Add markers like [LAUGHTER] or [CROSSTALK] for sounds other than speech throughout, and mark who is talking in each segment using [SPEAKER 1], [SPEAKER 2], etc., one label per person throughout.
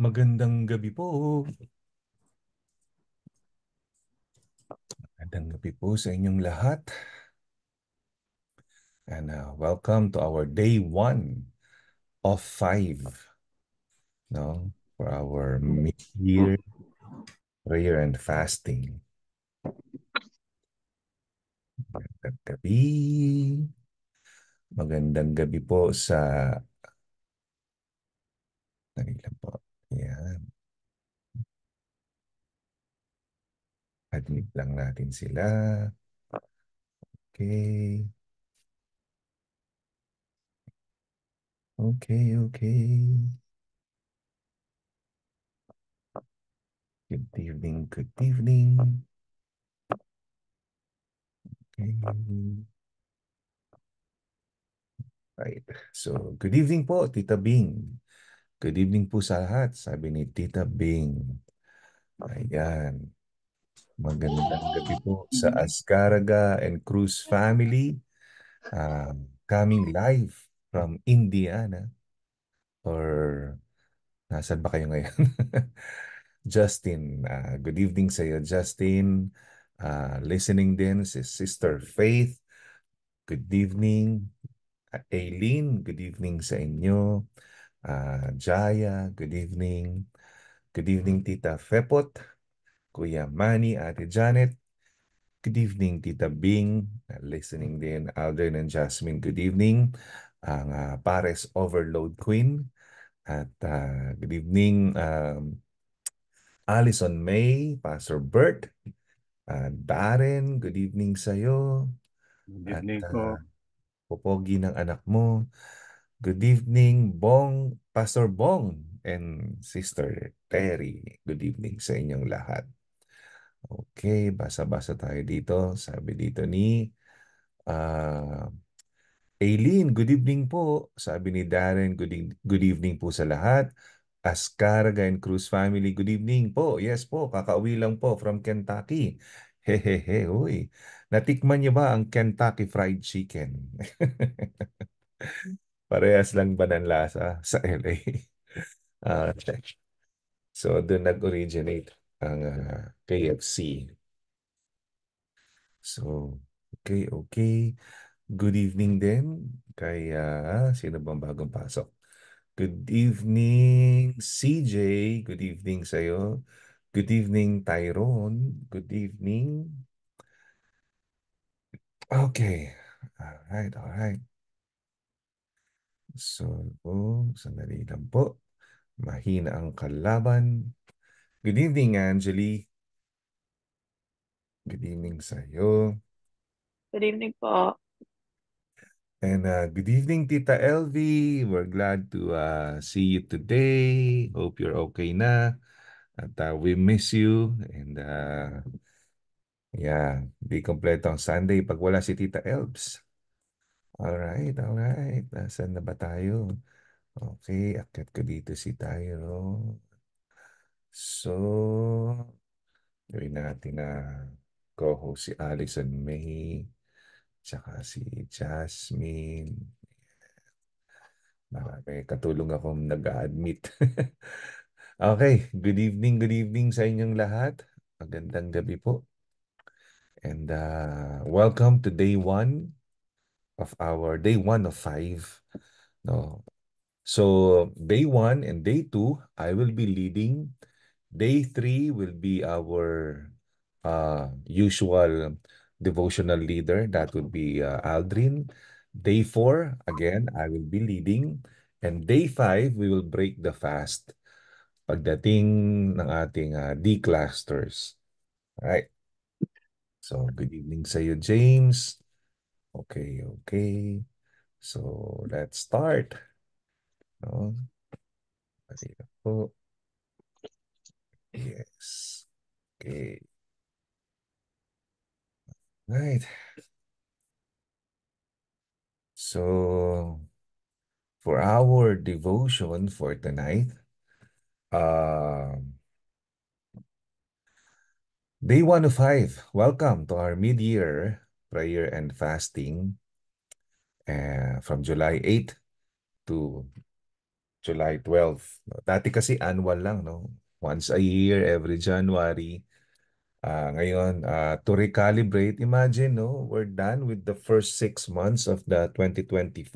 [SPEAKER 1] Magandang gabi po. Magandang gabi po sa inyong lahat. And uh, welcome to our day one of five. No, for our mid-year prayer and fasting. Magandang gabi. Magandang gabi po sa Dali po. Ayan. Admit lang natin sila. Okay. Okay, okay. Good evening, good evening. Okay. Right. So, good evening po, Tita Bing. Good evening po sa lahat, sabi ni Tita Bing. Ayan. Magandang gabi po sa Ascaraga and Cruz family. Um, coming live from Indiana. Or nasan ba kayo ngayon? [LAUGHS] Justin, uh, good evening sa iyo Justin. Uh, listening din si Sister Faith. Good evening. Aileen, good evening sa inyo uh, Jaya, good evening. Good evening, mm. Tita Fepot, Kuya Manny, Ate Janet. Good evening, Tita Bing. Ah, listening din, Alden and Jasmine, good evening. Ang uh, Pares Overload Queen. At uh, good evening, um, Alison May, Pastor Bert. Uh, Darren, good evening sa'yo. Good evening At, po. Uh, pupogi ng anak mo. Good evening, Bong, Pastor Bong and Sister Terry. Good evening sa inyong lahat. Okay, basa-basa tayo dito. Sabi dito ni uh, Aileen, good evening po. Sabi ni Darren, good, e-, good evening po sa lahat. Ascarga and Cruz family, good evening po. Yes po, kakauwi lang po from Kentucky. Hehehe, uy. Natikman niyo ba ang Kentucky Fried Chicken? [LAUGHS] Parehas lang ba ng lasa [LAUGHS] sa LA? uh, ah, so, doon nag-originate ang uh, ah, KFC. So, okay, okay. Good evening din Kaya, ah, sino bang bagong pasok? Good evening, CJ. Good evening sa'yo. Good evening, Tyrone. Good evening. Okay. All right, all right. So, oh, sandali lang po. Mahina ang kalaban. Good evening, Angeli. Good evening sa'yo.
[SPEAKER 2] Good evening po.
[SPEAKER 1] And uh, good evening, Tita Elvie. We're glad to uh, see you today. Hope you're okay na. At uh, we miss you. And uh, yeah, di kompleto ang Sunday pag wala si Tita Elves. Alright, alright. Nasaan na ba tayo? Okay, akit ko dito si Tyro. So, gawin natin na koho host si Allison May, tsaka si Jasmine. Marami, katulong akong nag-admit. [LAUGHS] okay, good evening, good evening sa inyong lahat. Magandang gabi po. And uh, welcome to day one of our day 1 of 5. No? So day 1 and day 2, I will be leading. Day 3 will be our uh, usual devotional leader. That would be uh, Aldrin. Day 4, again, I will be leading. And day 5, we will break the fast pagdating ng ating uh, D clusters. Alright? So, good evening sa iyo, James. Okay, okay. So let's start. No. Oh, yes. Okay. Right. So for our devotion for tonight, uh, day one of five, welcome to our mid-year prayer and fasting uh, from July 8 to July 12. Dati kasi annual lang, no? Once a year, every January. Uh, ngayon, uh, to recalibrate, imagine, no? We're done with the first six months of the 2024.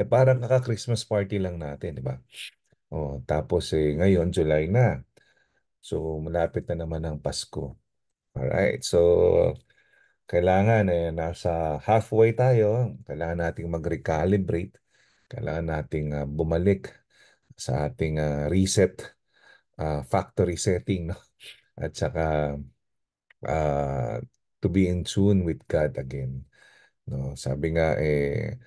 [SPEAKER 1] Eh, parang kaka-Christmas party lang natin, di ba? Oh, tapos eh, ngayon, July na. So, malapit na naman ang Pasko. Alright, so kailangan eh, nasa halfway tayo, kailangan nating mag-recalibrate, kailangan nating uh, bumalik sa ating uh, reset, uh, factory setting, no? at saka uh, to be in tune with God again. No, sabi nga eh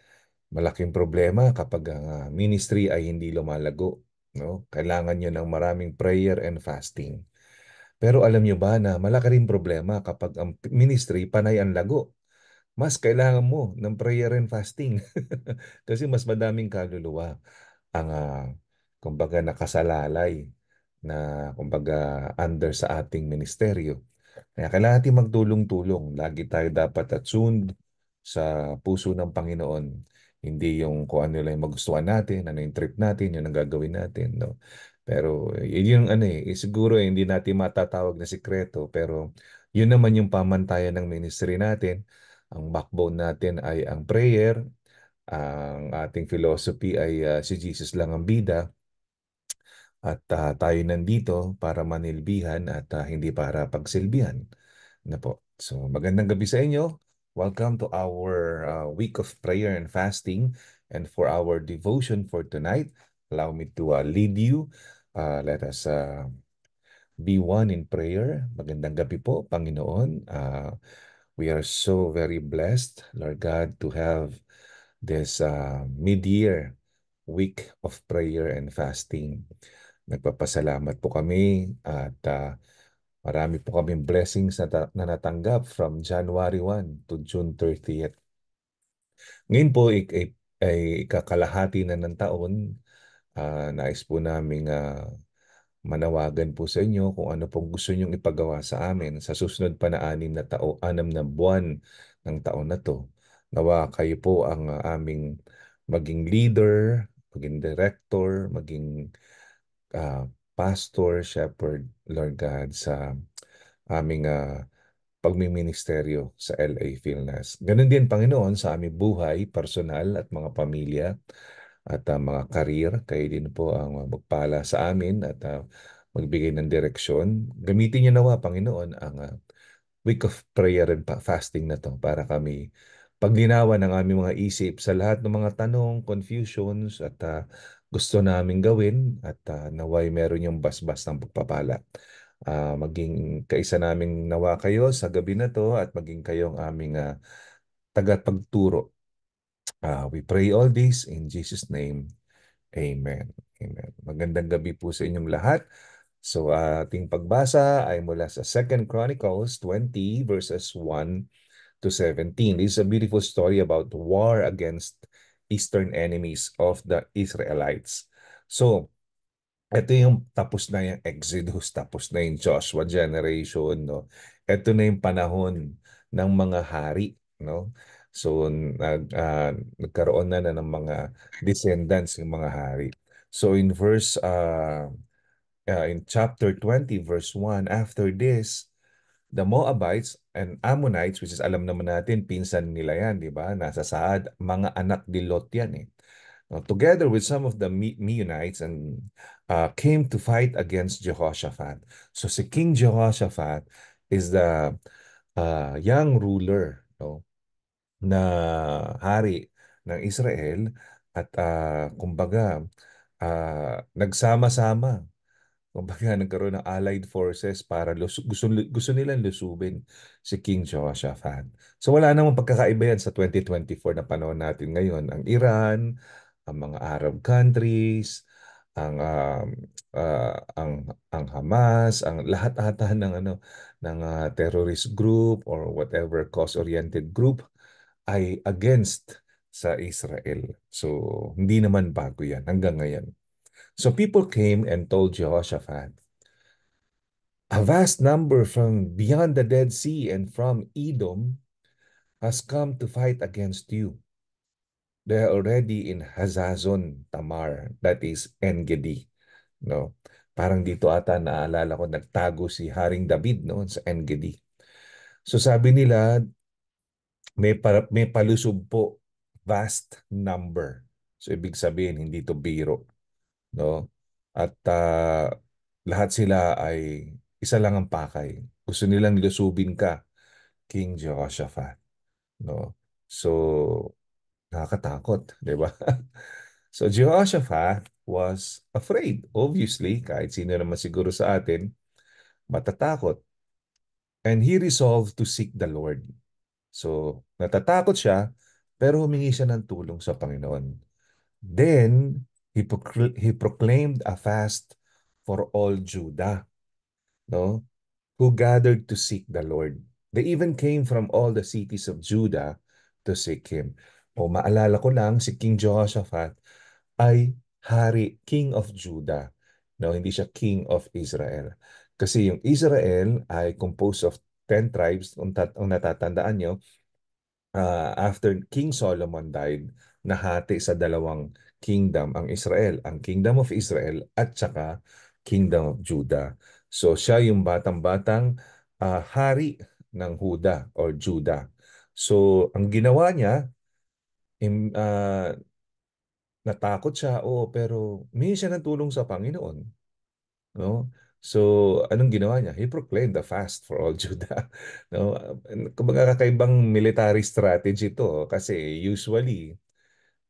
[SPEAKER 1] malaking problema kapag ang uh, ministry ay hindi lumalago, no? Kailangan niyo ng maraming prayer and fasting. Pero alam nyo ba na malaki rin problema kapag ang ministry panay ang lago? Mas kailangan mo ng prayer and fasting [LAUGHS] kasi mas madaming kaluluwa ang uh, kumbaga nakasalalay na kumbaga under sa ating ministeryo. Kaya kailangan natin magtulong-tulong. Lagi tayo dapat attuned sa puso ng Panginoon. Hindi yung kung ano lang yung magustuhan natin, ano yung trip natin, yung ang gagawin natin. No? Pero eh, yun yung ano eh, siguro eh, hindi natin matatawag na sikreto pero yun naman yung pamantayan ng ministry natin. Ang backbone natin ay ang prayer. Ang ating philosophy ay uh, si Jesus lang ang bida. At uh, tayo nandito para manilbihan at uh, hindi para pagsilbihan. Na ano po. So magandang gabi sa inyo. Welcome to our uh, week of prayer and fasting and for our devotion for tonight. Allow me to uh, lead you Uh, let us uh, be one in prayer. Magandang gabi po, Panginoon. Uh, we are so very blessed, Lord God, to have this uh, mid-year week of prayer and fasting. Nagpapasalamat po kami at uh, marami po kaming blessings na, ta- na natanggap from January 1 to June 30th. Ngayon po, ay, ay, ay kakalahati na ng taon uh, nais po naming uh, manawagan po sa inyo kung ano pong gusto nyong ipagawa sa amin sa susunod pa na anim na tao, anim na buwan ng taon na to. Nawa kayo po ang uh, aming maging leader, maging director, maging uh, pastor, shepherd, Lord God, sa aming uh, pagmiministeryo sa LA Philnas. Ganon din, Panginoon, sa aming buhay, personal at mga pamilya at uh, mga karir. Kayo din po ang magpala sa amin at uh, magbigay ng direksyon. Gamitin niyo nawa, Panginoon, ang uh, week of prayer and fasting na to para kami paglinawan ng aming mga isip sa lahat ng mga tanong, confusions at uh, gusto namin gawin at uh, naway meron yung basbas ng pagpapala. Uh, maging kaisa naming nawa kayo sa gabi na to at maging kayo ang aming uh, tagapagturo Uh, we pray all this in Jesus' name. Amen. Amen. Magandang gabi po sa inyong lahat. So uh, ating pagbasa ay mula sa 2 Chronicles 20 verses 1 to 17. This is a beautiful story about war against eastern enemies of the Israelites. So, ito yung tapos na yung Exodus, tapos na yung Joshua generation. No? Ito na yung panahon ng mga hari. No? So nag, uh, nagkaroon na na ng mga descendants ng mga hari. So in verse uh, uh, in chapter 20 verse 1 after this the Moabites and Ammonites which is alam naman natin pinsan nila yan, di ba? Nasa Saad, mga anak ni Lot yan eh. Now, together with some of the Me Meunites and uh, came to fight against Jehoshaphat. So si King Jehoshaphat is the uh, young ruler no? na hari ng Israel at uh, kumbaga uh, nagsama-sama. Kumbaga [LAUGHS] nagkaroon ng allied forces para lus- gusto, gusto nilang lusubin si King Jehoshaphat. So wala namang pagkakaiba yan sa 2024 na panahon natin ngayon. Ang Iran, ang mga Arab countries, ang uh, uh, ang ang Hamas, ang lahat ata ng ano ng uh, terrorist group or whatever cause-oriented group ay against sa Israel. So, hindi naman bago yan hanggang ngayon. So people came and told Jehoshaphat, A vast number from beyond the Dead Sea and from Edom has come to fight against you. They are already in Hazazon Tamar, that is Engedi. No? Parang dito ata naalala ko, nagtago si Haring David no, sa Engedi. So sabi nila, may, para, may palusob po vast number. So ibig sabihin hindi to biro, no? At uh, lahat sila ay isa lang ang pakay. Gusto nilang lusubin ka, King Jehoshaphat, no? So nakakatakot, 'di ba? [LAUGHS] so Jehoshaphat was afraid, obviously, kahit sino naman siguro sa atin, matatakot. And he resolved to seek the Lord. So, natatakot siya, pero humingi siya ng tulong sa Panginoon. Then, he, procl- he proclaimed a fast for all Judah, no? who gathered to seek the Lord. They even came from all the cities of Judah to seek Him. O maalala ko lang, si King Jehoshaphat ay hari, King of Judah. No, hindi siya King of Israel. Kasi yung Israel ay composed of ten tribes, kung, tat- kung natatandaan nyo, uh, after King Solomon died, nahati sa dalawang kingdom ang Israel, ang Kingdom of Israel at saka Kingdom of Judah. So siya yung batang-batang uh, hari ng Huda or Judah. So ang ginawa niya, im, uh, natakot siya, oo, pero may siya ng tulong sa Panginoon. No? So, anong ginawa niya? He proclaimed a fast for all [LAUGHS] Judah. no? Kumbaga kakaibang military strategy ito. Oh, kasi usually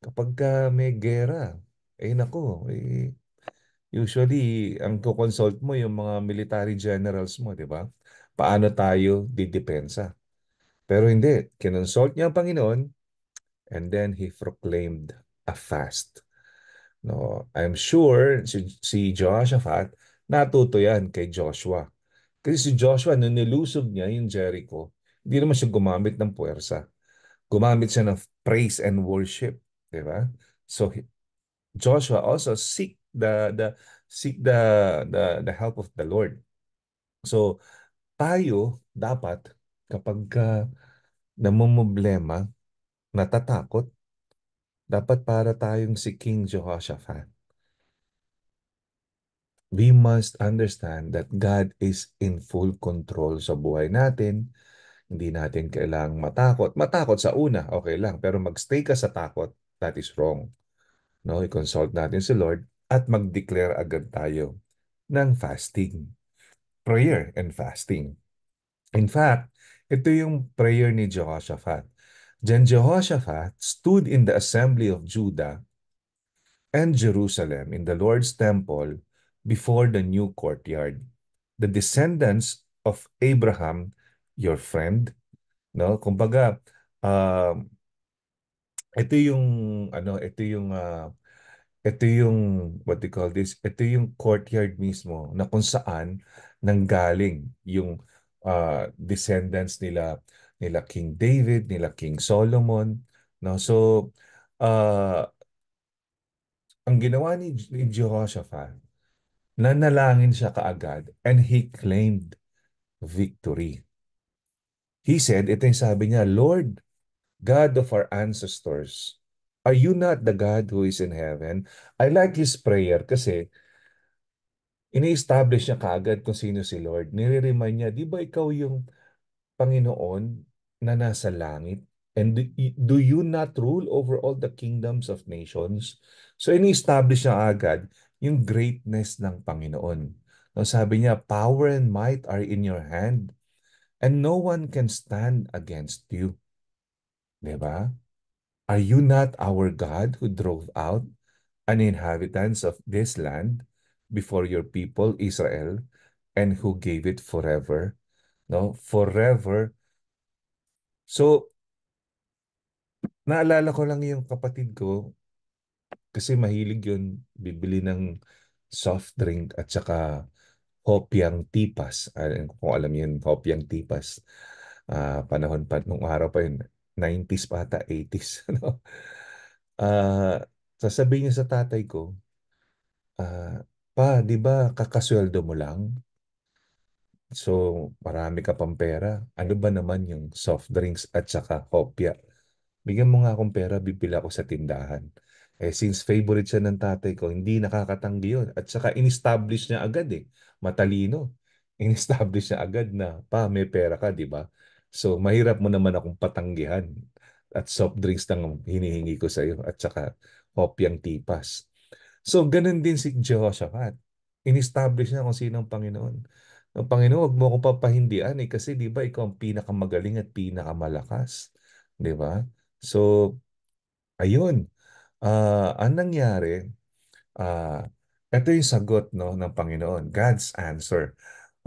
[SPEAKER 1] kapag may gera, eh nako, eh, usually ang ko mo yung mga military generals mo, di ba? Paano tayo didepensa? Pero hindi, kinonsult niya ang Panginoon and then he proclaimed a fast. No, I'm sure si, si Jehoshaphat, Natuto yan kay Joshua. Kasi si Joshua, nung nilusob niya yung Jericho, hindi naman siya gumamit ng puwersa. Gumamit siya ng praise and worship. Di ba? So Joshua also seek the the seek the the the help of the Lord. So tayo dapat kapag uh, ah, namumblema, natatakot, dapat para tayong si King Jehoshaphat we must understand that God is in full control sa buhay natin. Hindi natin kailangang matakot. Matakot sa una, okay lang. Pero magstay ka sa takot, that is wrong. No, i-consult natin si Lord at mag-declare agad tayo ng fasting. Prayer and fasting. In fact, ito yung prayer ni Jehoshaphat. Then Jehoshaphat stood in the assembly of Judah and Jerusalem in the Lord's temple before the new courtyard. The descendants of Abraham, your friend, no? Kumbaga, uh, ito yung ano, ito yung uh, ito yung what do you call this, ito yung courtyard mismo na kung saan nanggaling yung uh, descendants nila nila King David, nila King Solomon, no? So uh, ang ginawa ni, ni Jehoshaphat nanalangin siya kaagad and he claimed victory. He said, ito yung sabi niya, Lord, God of our ancestors, are you not the God who is in heaven? I like his prayer kasi ini-establish niya kaagad kung sino si Lord. Nire-remind niya, di ba ikaw yung Panginoon na nasa langit? And do, do you not rule over all the kingdoms of nations? So ini-establish niya agad yung greatness ng Panginoon. No, sabi niya, power and might are in your hand and no one can stand against you. Diba? Are you not our God who drove out an inhabitants of this land before your people Israel and who gave it forever? No, forever. So, naalala ko lang yung kapatid ko kasi mahilig yun, bibili ng soft drink at saka hopyang tipas. Uh, kung alam yun, hopyang tipas. Uh, panahon pa, nung araw pa yun, 90s pa ata, 80s. [LAUGHS] Ano? Uh, sasabihin niya sa tatay ko, uh, pa, di ba kakasweldo mo lang? So, marami ka pang pera. Ano ba naman yung soft drinks at saka kopya? Bigyan mo nga akong pera, bibila ko sa tindahan. Eh, since favorite siya ng tatay ko, hindi nakakatanggi yun. At saka in-establish niya agad eh. Matalino. [LAUGHS] In-establish niya agad na, pa, may pera ka, di ba? So, mahirap mo naman akong patanggihan. At soft drinks nang hinihingi ko sa iyo. At saka, kopyang tipas. So, ganun din si Jehoshaphat. In-establish niya kung sino ang Panginoon. Ang Panginoon, huwag mo akong papahindian eh, kasi di ba ikaw ang pinakamagaling at pinakamalakas. Di ba? So, ayun Uh, ang nangyari, uh, ah, ito yung sagot no, ng Panginoon, God's answer.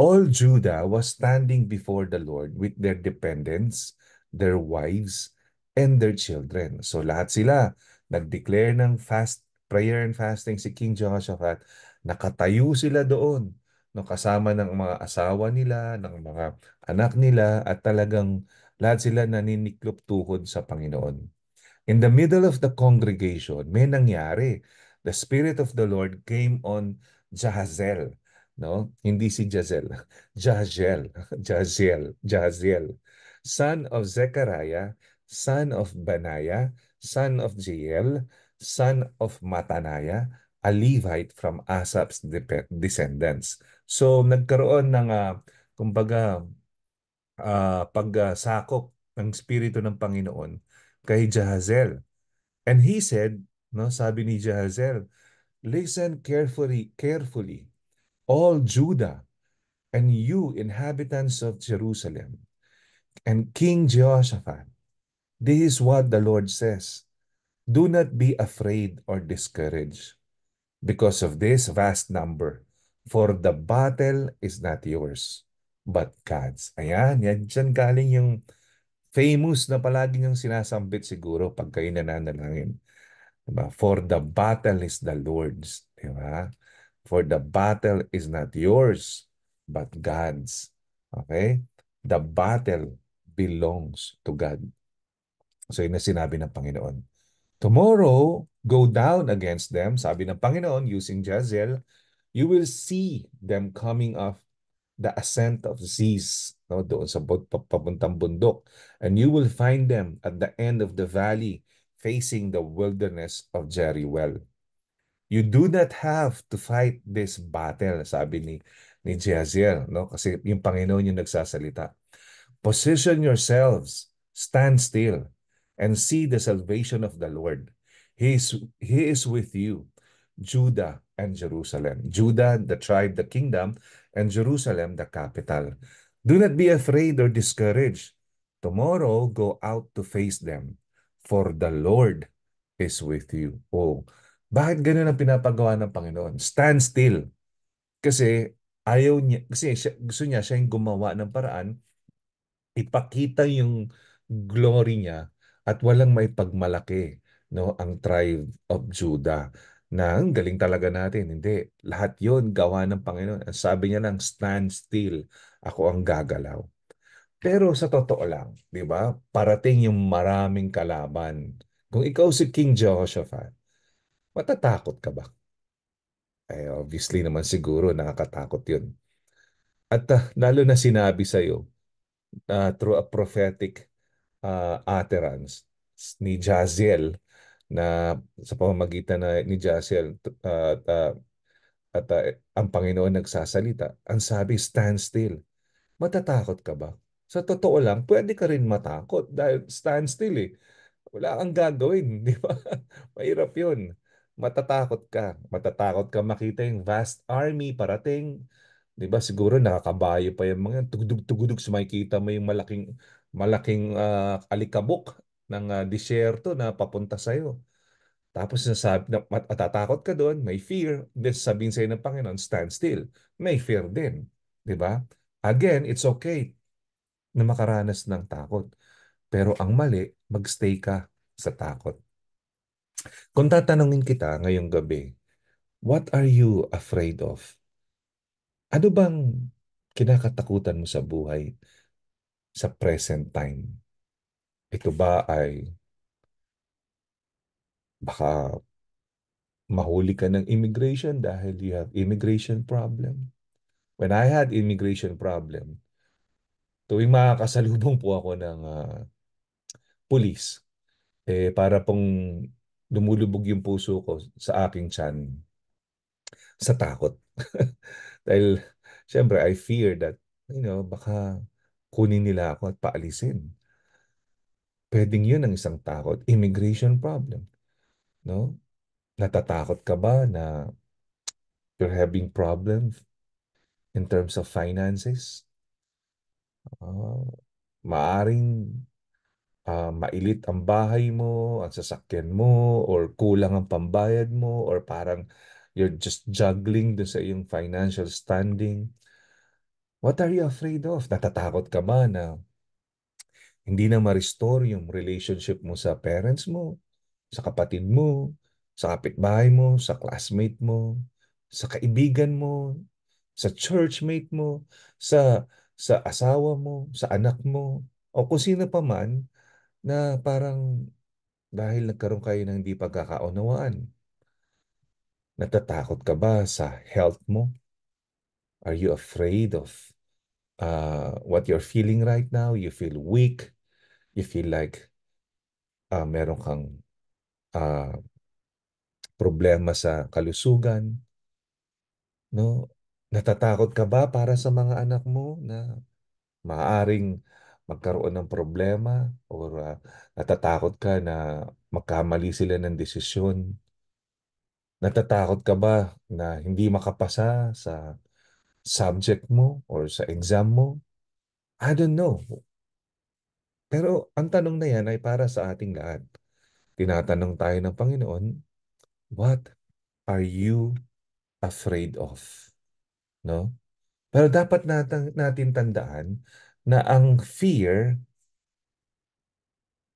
[SPEAKER 1] All Judah was standing before the Lord with their dependents, their wives, and their children. So lahat sila nag-declare ng fast prayer and fasting si King Jehoshaphat. Nakatayo sila doon no kasama ng mga asawa nila, ng mga anak nila at talagang lahat sila naniniklop tuhod sa Panginoon. In the middle of the congregation, may nangyari. The Spirit of the Lord came on Jahazel. No? Hindi si Jazel. [LAUGHS] Jahazel. [LAUGHS] Jahazel. Jahazel. Son of Zechariah, son of Benaiah, son of Jael, son of Matanaya, a Levite from Asaph's descendants. So nagkaroon ng uh, kumbaga uh, pagsakop uh, ng Espiritu ng Panginoon kay Jahazel. And he said, no, sabi ni Jahazel, listen carefully, carefully, all Judah and you inhabitants of Jerusalem and King Jehoshaphat. This is what the Lord says. Do not be afraid or discouraged because of this vast number, for the battle is not yours, but God's. Ayan, yan dyan galing yung famous na palagi niyang sinasambit siguro pag kayo nananalangin. Diba? For the battle is the Lord's. Diba? For the battle is not yours, but God's. Okay? The battle belongs to God. So yun na sinabi ng Panginoon. Tomorrow, go down against them, sabi ng Panginoon using Jazel, you will see them coming off the ascent of seas no doon sa papuntang bundok and you will find them at the end of the valley facing the wilderness of Jeriel. You do not have to fight this battle sabi ni ni Jeziel no kasi yung Panginoon yung nagsasalita. Position yourselves, stand still and see the salvation of the Lord. He is he is with you. Judah and Jerusalem. Judah, the tribe, the kingdom, and Jerusalem the capital. Do not be afraid or discouraged. Tomorrow go out to face them, for the Lord is with you Oh, Bakit ganun ang pinapagawa ng Panginoon? Stand still. Kasi ayaw niya, kasi siya, gusto niya siya yung gumawa ng paraan, ipakita yung glory niya at walang may pagmalaki no ang tribe of Judah na ang galing talaga natin. Hindi. Lahat yon gawa ng Panginoon. Ang sabi niya lang, stand still. Ako ang gagalaw. Pero sa totoo lang, di ba? Parating yung maraming kalaban. Kung ikaw si King Jehoshaphat, matatakot ka ba? Eh, obviously naman siguro nakakatakot yun. At uh, lalo na sinabi sa iyo uh, ah, through a prophetic uh, utterance ni Jaziel na sa pamamagitan na ni Jassel uh, at uh, at uh, ang Panginoon nagsasalita. Ang sabi, stand still. Matatakot ka ba? Sa totoo lang, pwede ka rin matakot dahil stand still eh. Wala kang gagawin, [LAUGHS] di ba? Mahirap yun. Matatakot ka. Matatakot ka makita yung vast army parating. Di ba? Siguro nakakabayo pa yung mga tugudug-tugudug. Sumakikita mo yung malaking malaking uh, alikabok ng uh, disyerto na papunta sa iyo. Tapos nasabi, matatakot ka doon, may fear. Then sabihin sa'yo ng Panginoon, stand still. May fear din. Di ba? Again, it's okay na makaranas ng takot. Pero ang mali, magstay ka sa takot. Kung tatanungin kita ngayong gabi, what are you afraid of? Ano bang kinakatakutan mo sa buhay sa present time? ito ba ay baka mahuli ka ng immigration dahil you have immigration problem. When I had immigration problem, tuwing makakasalubong po ako ng uh, ah, police, eh, para pong dumulubog yung puso ko sa aking chan sa takot. [LAUGHS] dahil, syempre, I fear that, you know, baka kunin nila ako at paalisin. Pwedeng yun ang isang takot. Immigration problem. No? Natatakot ka ba na you're having problems in terms of finances? Uh, maaring uh, mailit ang bahay mo, ang sasakyan mo, or kulang ang pambayad mo, or parang you're just juggling dun sa iyong financial standing. What are you afraid of? Natatakot ka ba na hindi na ma-restore yung relationship mo sa parents mo, sa kapatid mo, sa kapitbahay mo, sa classmate mo, sa kaibigan mo, sa churchmate mo, sa sa asawa mo, sa anak mo, o kung sino pa man na parang dahil nagkaroon kayo ng hindi pagkakaunawaan. Natatakot ka ba sa health mo? Are you afraid of uh, what you're feeling right now. You feel weak. You feel like uh, meron kang uh, problema sa kalusugan. No? Natatakot ka ba para sa mga anak mo na maaring magkaroon ng problema or uh, natatakot ka na magkamali sila ng desisyon? Natatakot ka ba na hindi makapasa sa subject mo or sa exam mo. I don't know. Pero ang tanong na yan ay para sa ating lahat. Tinatanong tayo ng Panginoon, what are you afraid of? No? Pero dapat natin, natin tandaan na ang fear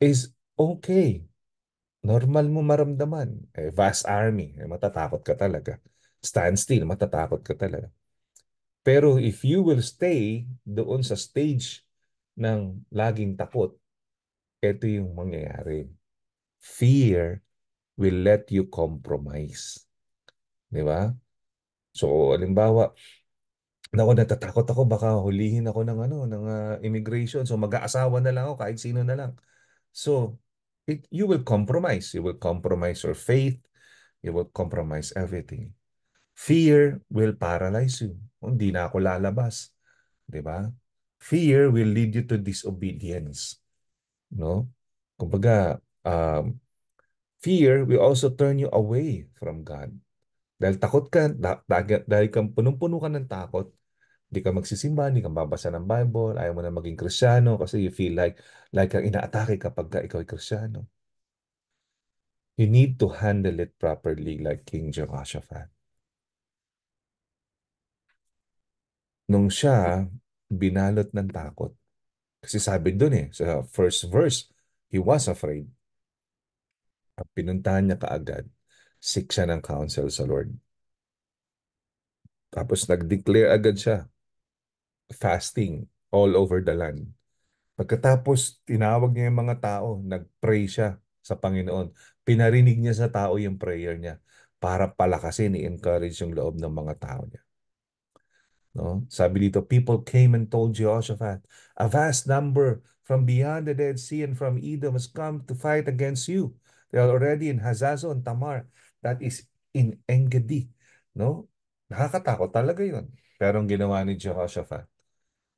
[SPEAKER 1] is okay. Normal mo maramdaman. Eh, vast army, eh, matatakot ka talaga. Stand still, matatakot ka talaga. Pero if you will stay doon sa stage ng laging takot, ito yung mangyayari. Fear will let you compromise. Di ba? So, alimbawa, Nako, natatakot ako. Baka hulihin ako ng ano, ng uh, immigration. So mag-aasawa na lang ako kahit sino na lang. So it, you will compromise. You will compromise your faith. You will compromise everything. Fear will paralyze you. Oh, hindi na ako lalabas. Di ba? Fear will lead you to disobedience. No? Kumbaga, um, fear will also turn you away from God. Dahil takot ka, dahil, dahil kang punong-puno ka ng takot, hindi ka magsisimba, hindi ka babasa ng Bible, ayaw mo na maging krisyano kasi you feel like, like kang inaatake kapag ka ikaw ay krisyano. You need to handle it properly like King Jehoshaphat. nung siya binalot ng takot. Kasi sabi doon eh, sa first verse, he was afraid. Pinuntahan niya kaagad, seek siya ng counsel sa Lord. Tapos nag-declare agad siya, fasting all over the land. Pagkatapos, tinawag niya yung mga tao, nag-pray siya sa Panginoon. Pinarinig niya sa tao yung prayer niya para palakasin, i-encourage yung loob ng mga tao niya. No? Sabi dito, people came and told Jehoshaphat, a vast number from beyond the Dead Sea and from Edom has come to fight against you. They are already in Hazazo and Tamar. That is in Engedi. No? Nakakatakot talaga yon. Pero ang ginawa ni Jehoshaphat,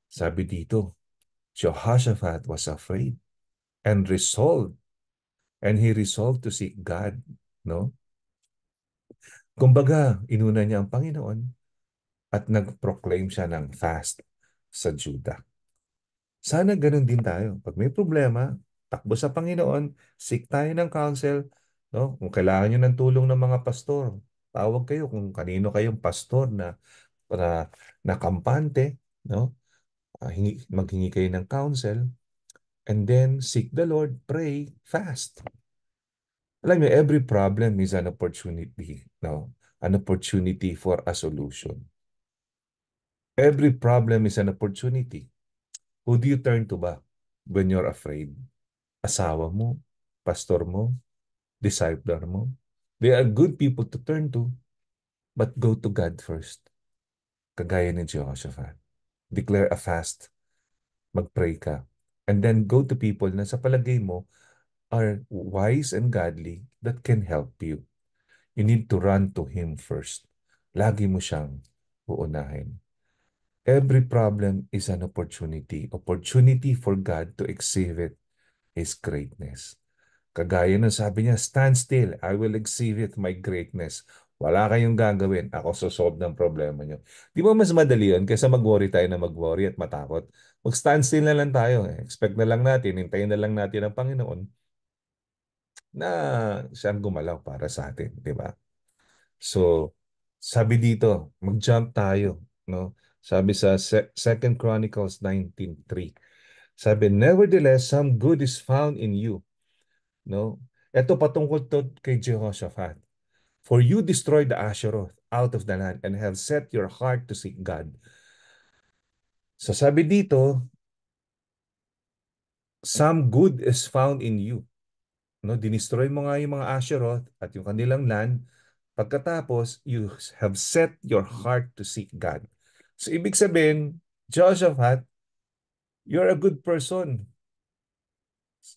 [SPEAKER 1] sabi dito, Jehoshaphat was afraid and resolved. And he resolved to seek God. No? Kumbaga, inuna niya ang Panginoon at nag-proclaim siya ng fast sa Juda. Sana ganun din tayo. Pag may problema, takbo sa Panginoon, seek tayo ng counsel. No? Kung kailangan nyo ng tulong ng mga pastor, tawag kayo kung kanino kayong pastor na na, na kampante, no? Uh, hingi, maghingi kayo ng counsel and then seek the Lord, pray, fast. Alam niyo, every problem is an opportunity, no? An opportunity for a solution. Every problem is an opportunity. Who do you turn to ba when you're afraid? Asawa mo? Pastor mo? Discipler mo? They are good people to turn to, but go to God first. Kagaya ni Jehoshaphat. Declare a fast. Mag-pray ka. And then go to people na sa palagay mo are wise and godly that can help you. You need to run to Him first. Lagi mo siyang uunahin. Every problem is an opportunity. Opportunity for God to exhibit His greatness. Kagaya ng sabi niya, stand still, I will exhibit my greatness. Wala kayong gagawin, ako sosolve ng problema niyo. Di ba mas madali yun kaysa mag-worry tayo na mag-worry at matakot? Mag-stand still na lang tayo. Expect na lang natin, hintayin na lang natin ang Panginoon na siyang gumalaw para sa atin, di ba? So, sabi dito, mag-jump tayo, no? Sabi sa 2 Chronicles 19.3. Sabi, Nevertheless, some good is found in you. No? Ito patungkol to kay Jehoshaphat. For you destroyed the Asheroth out of the land and have set your heart to seek God. So sabi dito, some good is found in you. No, dinestroy mo nga yung mga Asheroth at yung kanilang land. Pagkatapos, you have set your heart to seek God. So ibig sabihin, Jehoshaphat, you're a good person.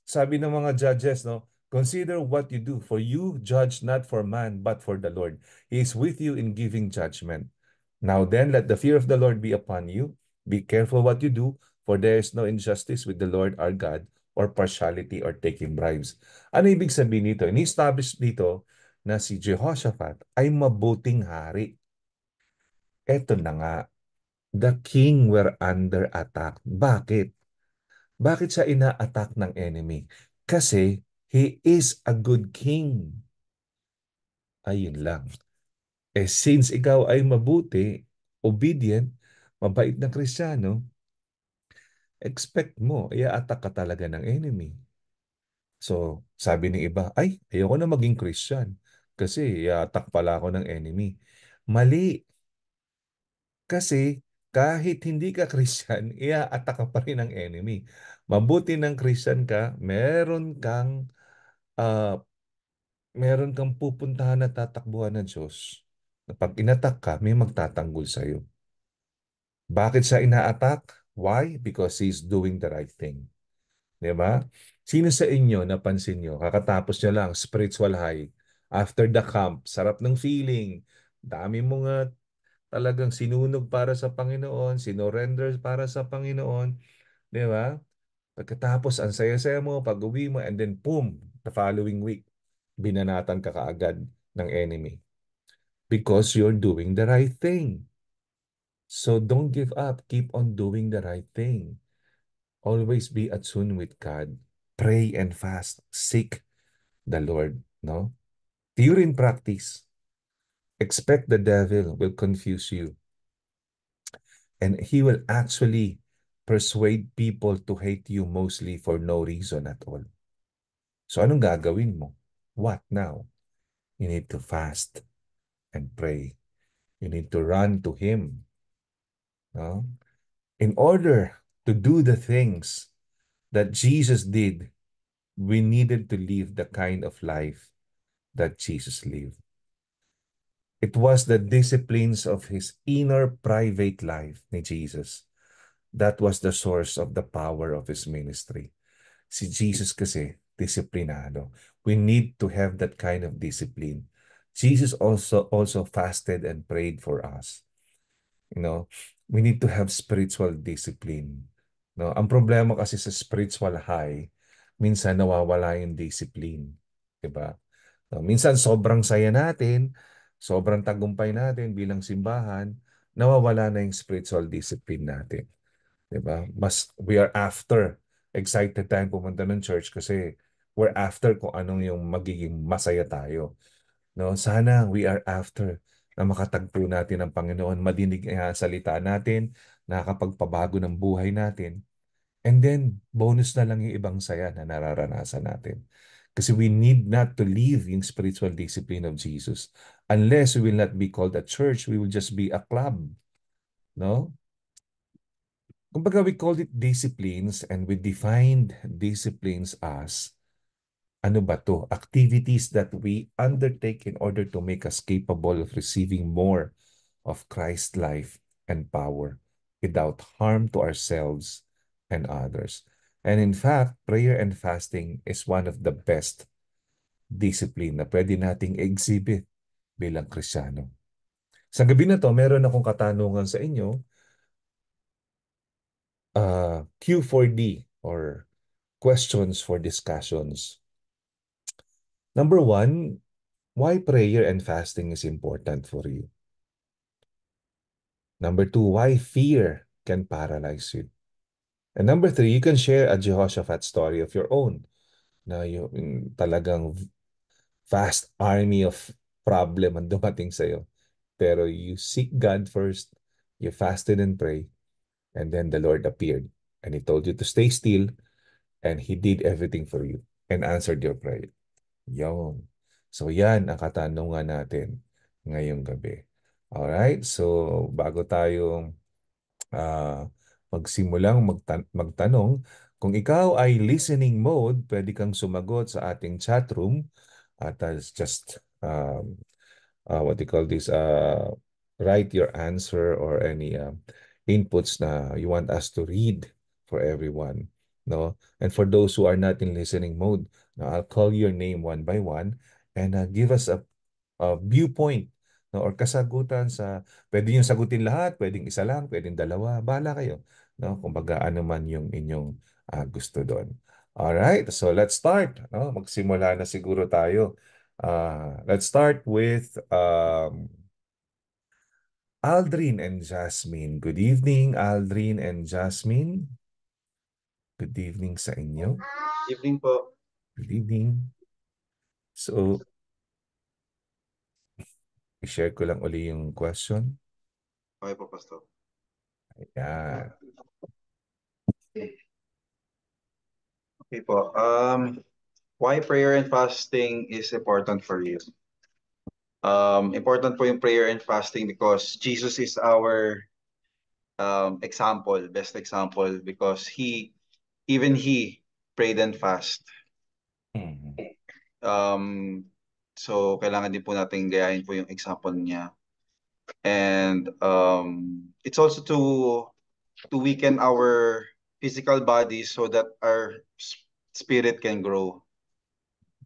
[SPEAKER 1] Sabi ng mga judges, no? Consider what you do, for you judge not for man, but for the Lord. He is with you in giving judgment. Now then, let the fear of the Lord be upon you. Be careful what you do, for there is no injustice with the Lord our God, or partiality, or taking bribes. Ano ibig sabihin nito? Ini-establish dito na si Jehoshaphat ay mabuting hari. Eto na nga, the king were under attack. Bakit? Bakit siya ina-attack ng enemy? Kasi he is a good king. Ayun lang. Eh since ikaw ay mabuti, obedient, mabait na krisyano, expect mo, i-attack ka talaga ng enemy. So, sabi ng iba, ay, ayoko na maging Christian kasi i-attack pala ako ng enemy. Mali. Kasi kahit hindi ka Christian, [LAUGHS] iaataka pa rin ng enemy. Mabuti ng Christian ka, meron kang uh, meron kang pupuntahan na tatakbuhan ng Diyos. Na pag inatak ka, may magtatanggol sa iyo. Bakit siya inaatak? Why? Because he's doing the right thing. Di ba? Sino sa inyo napansin nyo? Kakatapos nyo lang, spiritual high. After the camp, sarap ng feeling. Dami mong uh, talagang sinunog para sa Panginoon, sinorender para sa Panginoon, di ba? Pagkatapos, ang saya-saya mo, pag-uwi mo, and then boom, the following week, binanatan ka kaagad ng enemy. Because you're doing the right thing. So don't give up. Keep on doing the right thing. Always be at tune with God. Pray and fast. Seek the Lord. No? Do you in practice? expect the devil will confuse you. And he will actually persuade people to hate you mostly for no reason at all. So anong gagawin mo? What now? You need to fast and pray. You need to run to Him. No? In order to do the things that Jesus did, we needed to live the kind of life that Jesus lived. It was the disciplines of his inner private life ni Jesus. That was the source of the power of his ministry. Si Jesus kasi, disiplinado. We need to have that kind of discipline. Jesus also also fasted and prayed for us. You know, we need to have spiritual discipline. No, ang problema kasi sa spiritual high, minsan nawawala yung discipline, 'di ba? No, minsan sobrang saya natin, sobrang tagumpay natin bilang simbahan, nawawala na yung spiritual discipline natin. ba? Diba? Mas, we are after. Excited tayong pumunta ng church kasi we're after kung anong yung magiging masaya tayo. No, sana we are after na makatagpo natin ang Panginoon, madinig ang salita natin, nakakapagpabago ng buhay natin. And then, bonus na lang yung ibang saya na nararanasan natin. Kasi we need not to leave yung spiritual discipline of Jesus. Unless we will not be called a church, we will just be a club. No? Kumbaga, we called it disciplines and we defined disciplines as ano ba to? Activities that we undertake in order to make us capable of receiving more of Christ's life and power without harm to ourselves and others. And in fact, prayer and fasting is one of the best discipline na pwede nating exhibit bilang Krisyano. Sa gabi na to, meron akong katanungan sa inyo. Uh, ah, Q4D or questions for discussions. Number one, why prayer and fasting is important for you? Number two, why fear can paralyze you? And number three, you can share a Jehoshaphat story of your own. Na yung talagang vast army of problem ang dumating sa'yo. Pero you seek God first, you fasted and pray, and then the Lord appeared. And He told you to stay still, and He did everything for you and answered your prayer. Yon. So yan ang katanungan natin ngayong gabi. All right. So bago tayo uh, ah, Magsimulang magtan- magtanong. Kung ikaw ay listening mode, pwede kang sumagot sa ating chat room at uh, just um, uh, what do you call this? Uh, write your answer or any uh, inputs na you want us to read for everyone. No? And for those who are not in listening mode, no, I'll call your name one by one and uh, give us a, a viewpoint no, or kasagutan sa, pwede yung sagutin lahat, pwedeng isa lang, pwedeng dalawa, bala kayo. No? Kung baga ano man yung inyong uh, gusto doon. all right so let's start. No? Magsimula na siguro tayo. Uh, let's start with um, Aldrin and Jasmine. Good evening, Aldrin and Jasmine. Good evening sa inyo. Good evening po. Good evening. So, i-share ko lang uli yung question.
[SPEAKER 3] Okay po, Pastor. Ayan. Okay po. Um, why prayer and fasting is important for you? Um, important po yung prayer and fasting because Jesus is our um, example, best example because he, even he prayed and fast. Mm-hmm. Um, so, kailangan din po natin gayahin po yung example niya. And um, it's also to to weaken our physical body so that our spirit can grow.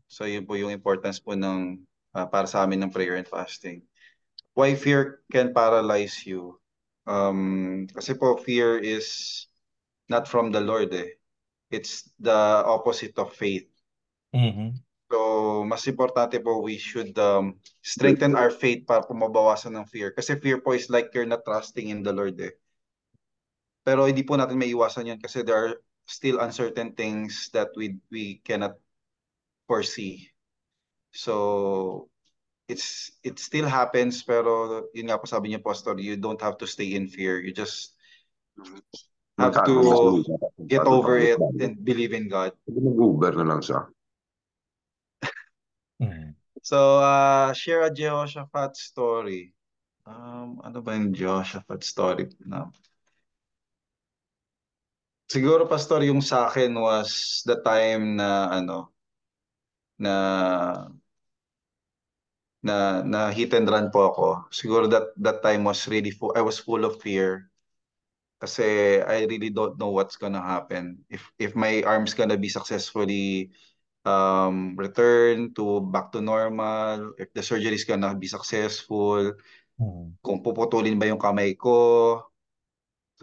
[SPEAKER 3] So yun po yung importance po ng uh, para sa amin ng prayer and fasting. Why fear can paralyze you? Um, kasi po fear is not from the Lord eh. It's the opposite of faith. Mm-hmm. So mas importante po we should um, strengthen our faith para pumabawasan ng fear. Kasi fear po is like you're not trusting in the Lord eh. Pero hindi po natin maiiwasan yan kasi there are still uncertain things that we we cannot foresee. So it's it still happens pero yun nga po sabi niya pastor you don't have to stay in fear you just
[SPEAKER 1] have to get over it and
[SPEAKER 3] believe in God.
[SPEAKER 1] Nag-Uber na lang siya.
[SPEAKER 3] Hmm. so uh, share a Jehoshaphat story. Um, ano ba yung Jehoshaphat story? No. Siguro pastor yung sa akin was the time na ano na na na hit and run po ako. Siguro that that time was really full, I was full of fear kasi I really don't know what's gonna happen. If if my arms gonna be successfully um return to back to normal, if the surgery is gonna be successful, mm-hmm. kung puputulin ba yung kamay ko,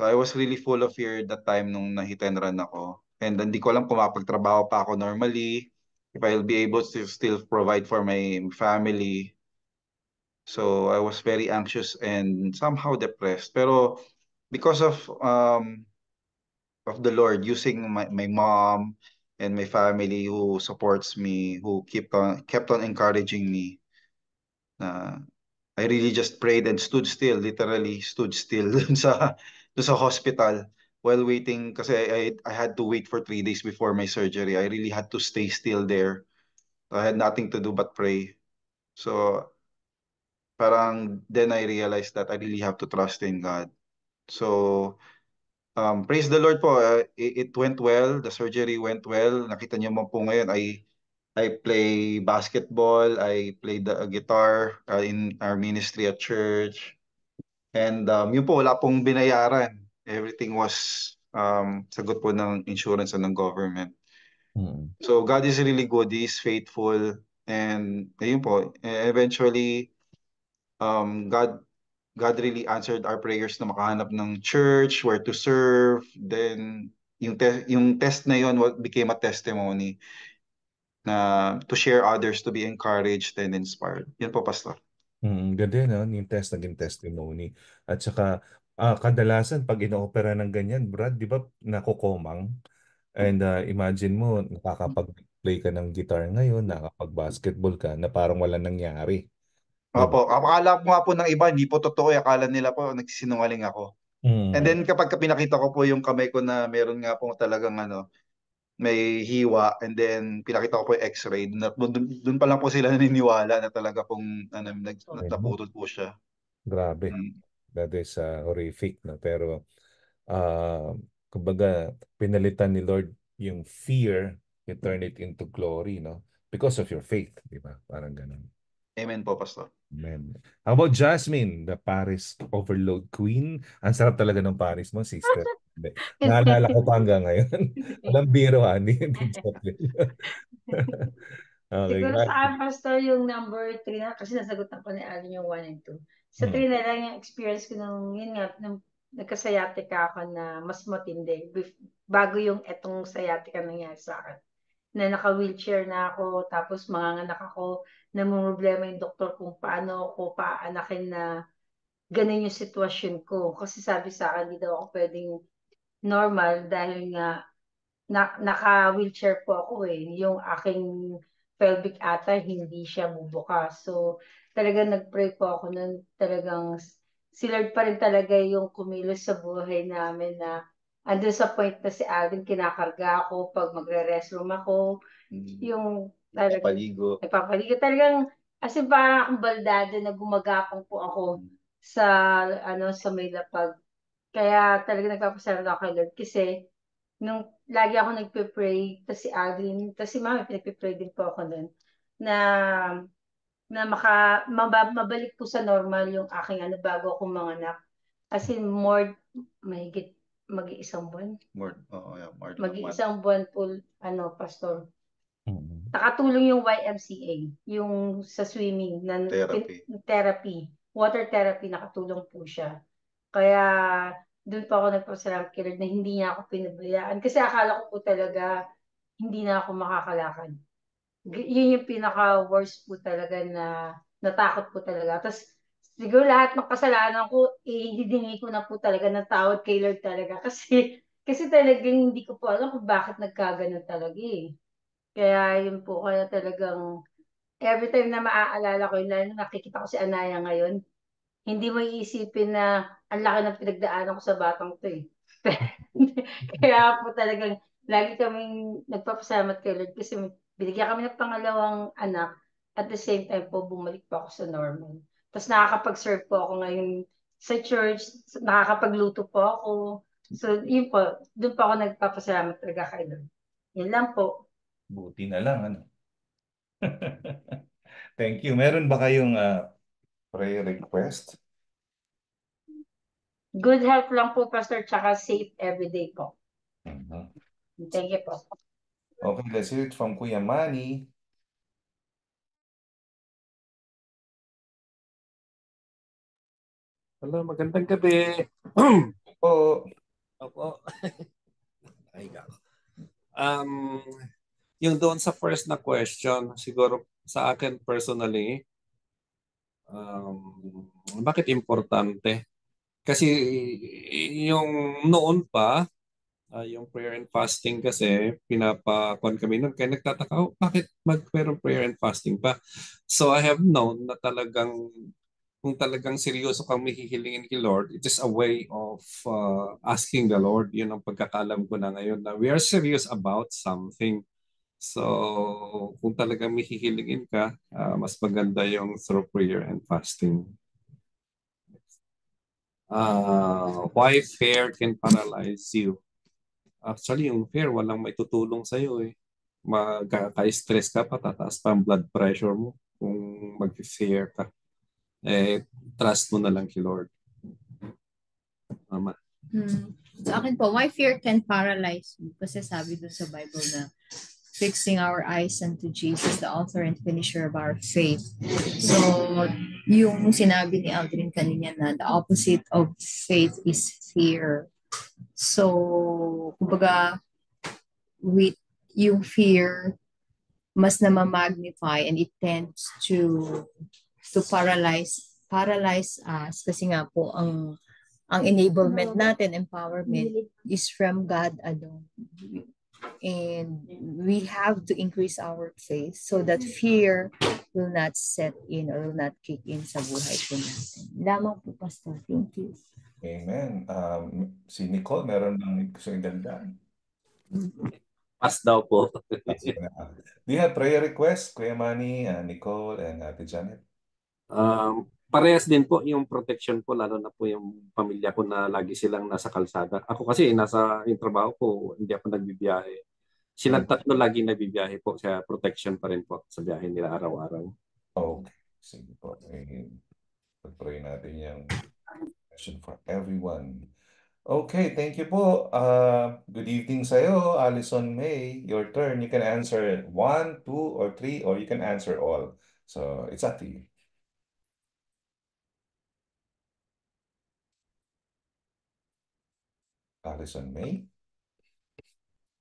[SPEAKER 3] So I was really full of fear that time nung na run ako. And hindi ko alam kung makapagtrabaho pa ako normally, if I'll be able to still provide for my family. So I was very anxious and somehow depressed. Pero because of um, of the Lord, using my, my mom and my family who supports me, who kept on kept on encouraging me. Na uh, I really just prayed and stood still, literally stood still [LAUGHS] sa to sa hospital while waiting kasi I, I had to wait for three days before my surgery. I really had to stay still there. I had nothing to do but pray. So parang then I realized that I really have to trust in God. So um, praise the Lord po. Uh, it, it went well. The surgery went well. Nakita niyo mo po ngayon I I play basketball, I played the uh, guitar uh, in our ministry at church. And um, yun po, wala pong binayaran. Everything was um, sagot po ng insurance and ng government. Hmm. So God is really good. He is faithful. And ayun po, e-, eventually, um, God God really answered our prayers na makahanap ng church, where to serve. Then yung, te- yung test na yun became a testimony na to share others to be encouraged and inspired. Yan po, Pastor.
[SPEAKER 1] Mm, ganda yun, no? Yung test naging testimony. At saka, ah, kadalasan pag inoopera ng ganyan, Brad, di ba nakokomang. And ah, imagine mo, nakakapag-play ka ng guitar ngayon, nakakapag-basketball ka, na parang wala nangyari.
[SPEAKER 3] Di
[SPEAKER 1] ba? Opo, akala ko nga po ng iba,
[SPEAKER 3] hindi po totoo, eh. akala nila po nagsisinungaling ako. And mm. then kapag pinakita ko po yung kamay ko na meron nga po talagang ano, may hiwa and then pinakita ko po yung x-ray doon pa lang po sila [LAUGHS] naniniwala na talaga pong ano, nag, okay. naputol po siya
[SPEAKER 1] grabe mm. that is uh, horrific no pero uh, kumbaga pinalitan ni Lord yung fear you turn it into glory no because of your faith di ba parang ganun
[SPEAKER 3] Amen po, Pastor.
[SPEAKER 1] Amen. How about Jasmine, the Paris Overload Queen? Ang sarap talaga ng Paris mo, sister. [LAUGHS] Naalala ko pa hanggang ngayon. [LAUGHS] Walang biro Ani. hindi, hindi [LAUGHS] [LAUGHS] okay, Siguro right. sa
[SPEAKER 4] Pastor yung number 3 na, kasi nasagutan ko ni Alin yung 1 and 2. Sa 3 hmm. na lang yung experience ko nung, yun nga, nung nagka-sciatica ako na mas matindi bago yung etong sciatica nangyari sa akin. Na naka-wheelchair na ako, tapos manganganak ako, na may problema yung doktor kung paano ako paanakin na ganun yung sitwasyon ko. Kasi sabi sa akin, hindi daw ako pwedeng normal dahil nga na, naka-wheelchair po ako eh. Yung aking pelvic ata hindi siya bubuka. So talagang nag-pray po ako nun talagang si Lord pa rin talaga yung kumilos sa buhay namin na andun sa point na si Alvin kinakarga ako pag magre-restroom ako. Mm-hmm. Yung talagang, Paligo. Napapaligo. Talagang as in parang akong baldado na gumagapang po ako hmm sa ano sa may lapag kaya talaga nagpapasalamat ako kay Lord kasi nung lagi ako nagpe-pray, tapos si Adeline, tapos si Mami, pinagpe-pray din po ako nun, na na maka, mabab, mabalik po sa normal yung aking ano bago akong mga anak. As in more, mahigit mag-iisang buwan.
[SPEAKER 3] More, oh, yeah, more mag-iisang
[SPEAKER 4] buwan po, ano, pastor. mm Nakatulong yung YMCA, yung sa swimming, na therapy. therapy. Water therapy, nakatulong po siya. Kaya doon po ako nagpasalamat kay Lord na hindi niya ako pinabayaan. Kasi akala ko po talaga hindi na ako makakalakad. Yun yung pinaka-worst po talaga na natakot po talaga. Tapos siguro lahat ng kasalanan ko, ihidingi eh, ko na po talaga ng tawad kay Lord talaga. [LAUGHS] Kasi kasi talagang hindi ko po alam kung bakit nagkaganon talaga eh. Kaya yun po, kaya talagang every time na maaalala ko yun, lalo nakikita ko si Anaya ngayon, hindi mo iisipin na ang laki ng pinagdaanan ko sa batang to eh. [LAUGHS] Kaya po talagang lagi kaming nagpapasalamat kay Lord kasi binigyan kami ng pangalawang anak at the same time po bumalik po ako sa normal. Tapos nakakapag-serve po ako ngayon sa church, nakakapagluto po ako. So, yun po, doon po ako nagpapasalamat talaga kay Lord. Yan lang po.
[SPEAKER 1] Buti na lang, ano? [LAUGHS] Thank you. Meron ba kayong uh, prayer request?
[SPEAKER 4] Good health lang po, Pastor, tsaka safe everyday po. Mm -hmm. Thank you po.
[SPEAKER 1] Okay, let's hear it from Kuya Manny.
[SPEAKER 5] Hello, magandang gabi. [CLEARS THROAT] Opo. Opo. [LAUGHS] Ay, um, yung doon sa first na question, siguro sa akin personally, um, bakit importante? Kasi yung noon pa, uh, yung prayer and fasting kasi, pinapakuan kami noon. Kaya nagtataka, oh, bakit mag prayer and fasting pa? So I have known na talagang, kung talagang seryoso kang mahihilingin kay Lord, it is a way of uh, asking the Lord. Yun ang pagkakalam ko na ngayon na we are serious about something. So, kung talaga may hihiligin ka, uh, mas maganda yung through prayer and fasting. Uh, why fear can paralyze you? Actually, yung fear, walang may tutulong sa'yo eh. Magka-stress ka pa, tataas pa ang blood pressure mo kung mag-fear ka. Eh, trust mo na lang kay Lord. Tama.
[SPEAKER 4] Hmm. Sa akin po, why fear can paralyze you? Kasi sabi dun sa Bible na fixing our eyes unto Jesus, the author and finisher of our faith. So, yung sinabi ni Aldrin kanina na the opposite of faith is fear. So, kumbaga, with yung fear, mas namamagnify and it tends to to paralyze paralyze us kasi nga po ang ang enablement natin, empowerment is from God alone and we have to increase our faith so that fear will not set in or will not kick in sa buhay po natin. Lamang
[SPEAKER 1] po, Pastor. Thank you. Amen. Um, si Nicole, meron bang gusto yung daldaan?
[SPEAKER 5] Pass daw po. Do
[SPEAKER 1] you have prayer request, Kuya Manny, uh, Nicole, and uh, Ate Janet? Um, parehas din po yung
[SPEAKER 5] protection ko lalo na po yung pamilya ko na lagi silang nasa kalsada. Ako kasi nasa yung trabaho ko, hindi ako nagbibiyahe. Sila hmm. tatlo lagi nagbibiyahe po kaya protection pa rin po
[SPEAKER 1] sa biyahe nila araw-araw. Okay. Sige po. Eh, Pag-pray natin yung protection for everyone. Okay, thank you po. Uh, good evening sa'yo, Alison May. Your turn. You can answer one, two, or three, or you can answer all. So, it's up to you. Alison May.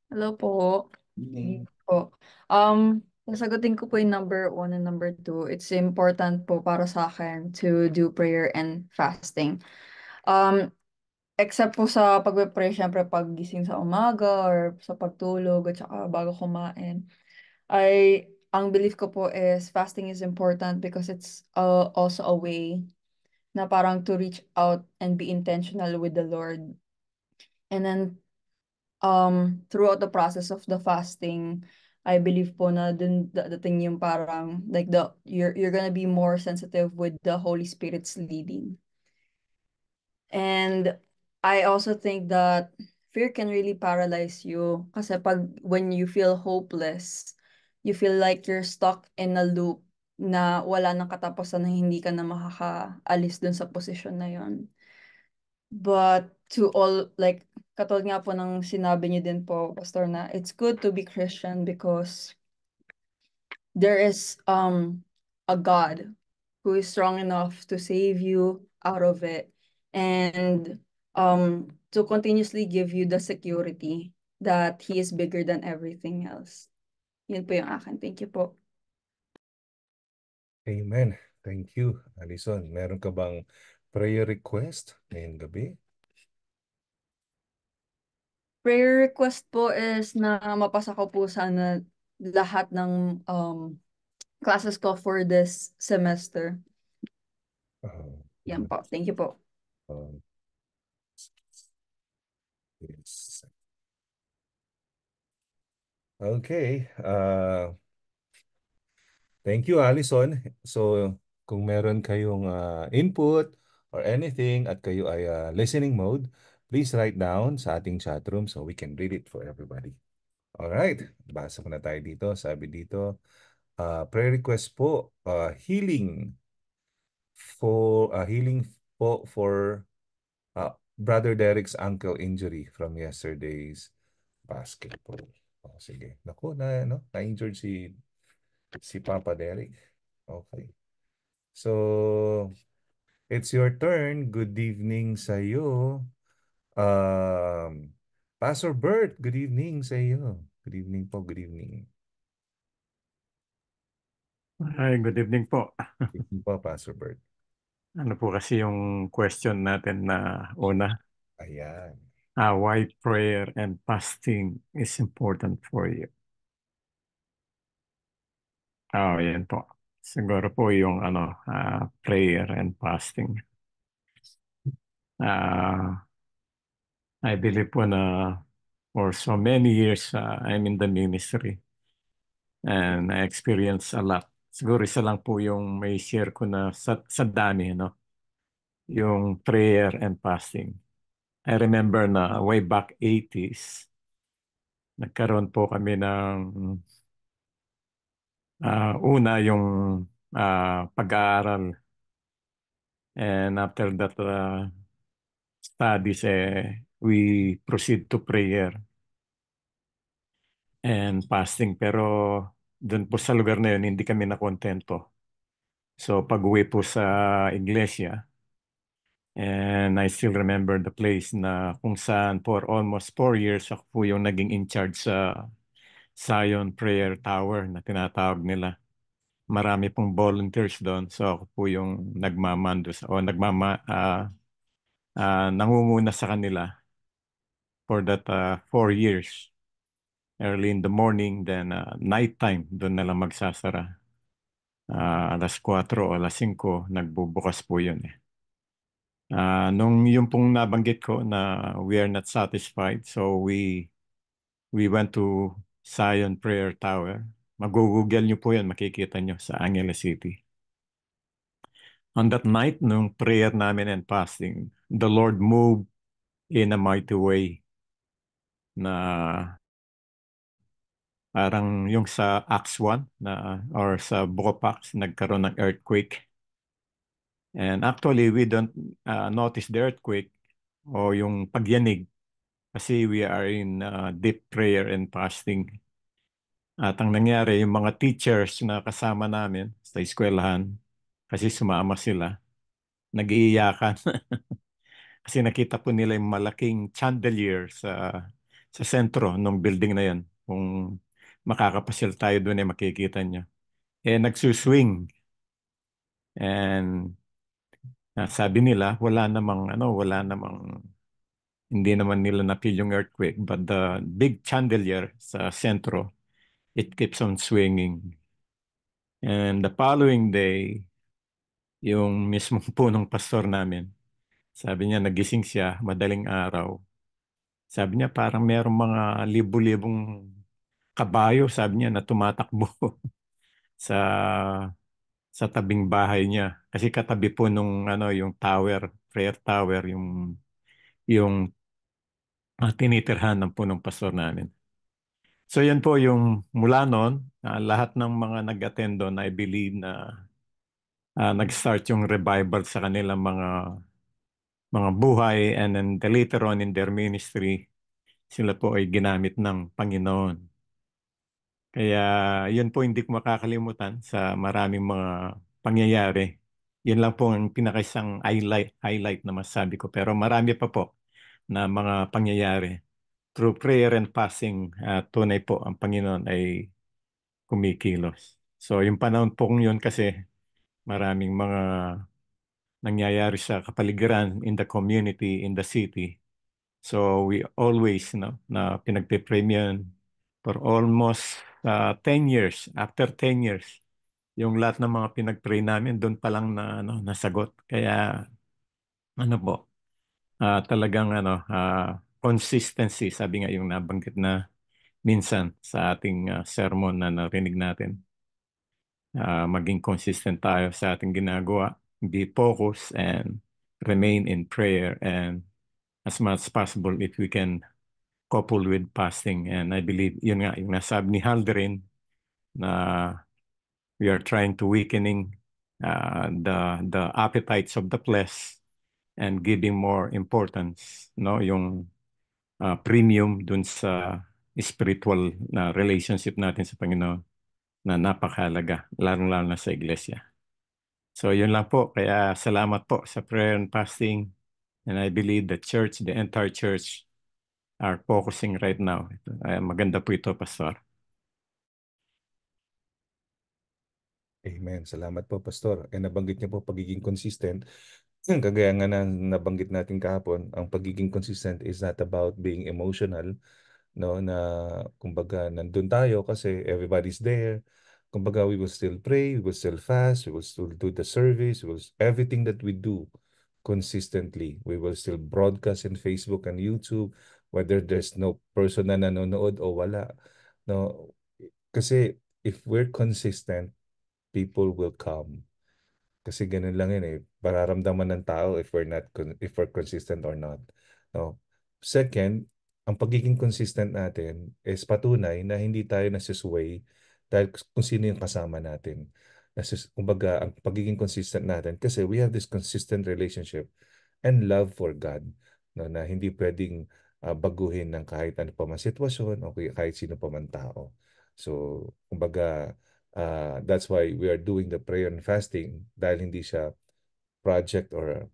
[SPEAKER 6] Hello po. Evening. Po. Um, nasagutin ko po yung number one and number two. It's important po para sa akin to do prayer and fasting. Um, except po sa pagpe-pray, syempre paggising sa umaga or sa pagtulog at saka bago kumain, I, ang belief ko po is fasting is important because it's uh, also a way na parang to reach out and be intentional with the Lord And then um throughout the process of the fasting, I believe po na dun dadating yung parang like the you're you're gonna be more sensitive with the Holy Spirit's leading. And I also think that fear can really paralyze you kasi pag when you feel hopeless, you feel like you're stuck in a loop na wala nang katapusan na hindi ka na makakaalis dun sa position na yon. But to all like katulad nga po ng sinabi niyo din po, Pastor, na it's good to be Christian because there is um a God who is strong enough to save you out of it and um to continuously give you the security that He is bigger than everything else. Yun po yung akin. Thank you po.
[SPEAKER 1] Amen. Thank you, Alison. Meron ka bang prayer request ngayong gabi? Prayer
[SPEAKER 6] request po is na mapasa ko po sana lahat ng um, classes ko for this semester.
[SPEAKER 1] Uh, Yan po. Thank you po. Uh, yes. Okay. Uh, thank you, Allison. So, kung meron kayong uh, input or anything at kayo ay uh, listening mode, Please write down sa ating chat room so we can read it for everybody. Alright, basa muna tayo dito. Sabi dito, uh, prayer request po, uh, healing for uh, healing po for uh, Brother Derek's ankle injury from yesterday's basketball. Oh, sige. Naku, na, no? na-injured si, si Papa Derek. Okay. So, it's your turn. Good evening sa'yo. Um, Pastor Bert, good evening sa iyo. Good evening po, good evening. Hi, good evening po. Good evening po, Pastor Bert.
[SPEAKER 7] Ano po kasi yung question natin na una? Ayan. Uh, why prayer and fasting is important for you? Oh, ah, yan po. Siguro po yung ano, uh, prayer and fasting. Uh, I believe po na for so many years uh, I'm in the ministry and I experience a lot. Siguro isa lang po yung may share ko na sa, sa dami, no? yung prayer and fasting. I remember na way back 80s, nagkaroon po kami ng uh, una yung uh, pag-aaral and after that uh, studies eh, we proceed to prayer and fasting. Pero doon po sa lugar na yun, hindi kami nakontento. So pag-uwi po sa iglesia, and I still remember the place na kung saan for almost four years ako po yung naging in charge sa Zion Prayer Tower na tinatawag nila. Marami pong volunteers doon. So ako po yung nagmamando sa, o nagmama, uh, uh, nangunguna sa kanila for that uh, four years. Early in the morning, then uh, nighttime, doon na magsasara. Uh, alas 4 o alas 5, nagbubukas po yun eh. Uh, nung yung pong nabanggit ko na we are not satisfied, so we we went to Zion Prayer Tower. Mag-google nyo po yan, makikita nyo sa Angeles City. On that night, nung prayer namin and fasting, the Lord moved in a mighty way na parang yung sa Acts 1 na or sa Bropax nagkaroon ng earthquake. And actually we don't uh, notice the earthquake o yung pagyanig kasi we are in uh, deep prayer and fasting. At ang nangyari, yung mga teachers na kasama namin sa eskwelahan, kasi sumama sila, nag-iiyakan. [LAUGHS] kasi nakita po nila yung malaking chandelier sa sa sentro ng building na yan. Kung makakapasil tayo doon eh makikita niya. Eh nagsuswing. And uh, sabi nila wala namang ano, wala namang hindi naman nila napil yung earthquake but the big chandelier sa sentro it keeps on swinging. And the following day, yung mismong [LAUGHS] punong pastor namin, sabi niya nagising siya madaling araw sabi niya parang merong mga libu libong kabayo, sabi niya, na tumatakbo [LAUGHS] sa sa tabing bahay niya. Kasi katabi po nung ano, yung tower, prayer tower, yung yung uh, ah, tinitirhan ng punong pastor namin. So yan po yung mula noon, uh, ah, lahat ng mga nag-attend doon, I believe na uh, nag-start yung revival sa kanila mga mga buhay and then the later on in their ministry, sila po ay ginamit ng Panginoon. Kaya yun po hindi ko makakalimutan sa maraming mga pangyayari. Yun lang po ang pinakaisang highlight, highlight na masabi ko. Pero marami pa po na mga pangyayari. Through prayer and passing, uh, ah, tunay po ang Panginoon ay kumikilos. So yung panahon pong yun kasi maraming mga nangyayari sa kapaligiran, in the community, in the city. So we always you know, na pinagpe-frame yun for almost uh, ah, 10 years, after 10 years, yung lahat ng mga pinag-pray namin doon pa lang na ano, nasagot. Kaya ano po, uh, talagang ano, uh, consistency, sabi nga yung nabanggit na minsan sa ating uh, sermon na narinig natin. Uh, maging consistent tayo sa ating ginagawa be focused and remain in prayer and as much as possible if we can couple with fasting. And I believe, yun nga, yung nasabi ni Halderin na we are trying to weakening uh, the, the appetites of the flesh and giving more importance, no? Yung uh, premium dun sa spiritual na relationship natin sa Panginoon na napakahalaga, lalo-lalo na sa iglesia. So yun lang po. Kaya salamat po sa prayer and fasting. And I believe the church, the entire church, are focusing right now. Ito, uh, maganda po ito, Pastor.
[SPEAKER 1] Amen. Salamat po, Pastor. And eh, nabanggit niyo po pagiging consistent. [CLEARS THROAT] Kagaya nga na nabanggit natin kahapon, ang pagiging consistent is not about being emotional, no na kumbaga nandun tayo kasi everybody's there Kumbaga, we will still pray, we will still fast, we will still do the service, we will, everything that we do consistently. We will still broadcast in Facebook and YouTube whether there's no person na nanonood o wala. No, kasi if we're consistent, people will come. Kasi ganun lang yun eh. Pararamdaman ng tao if we're not if we're consistent or not. No. Second, ang pagiging consistent natin is patunay na hindi tayo nasusway dahil kung sino yung kasama natin. Kumbaga, ang pagiging consistent natin kasi we have this consistent relationship and love for God no, na hindi pwedeng uh, baguhin ng kahit ano pa man sitwasyon o kahit sino pa man tao. So, kumbaga, uh, that's why we are doing the prayer and fasting dahil hindi siya project or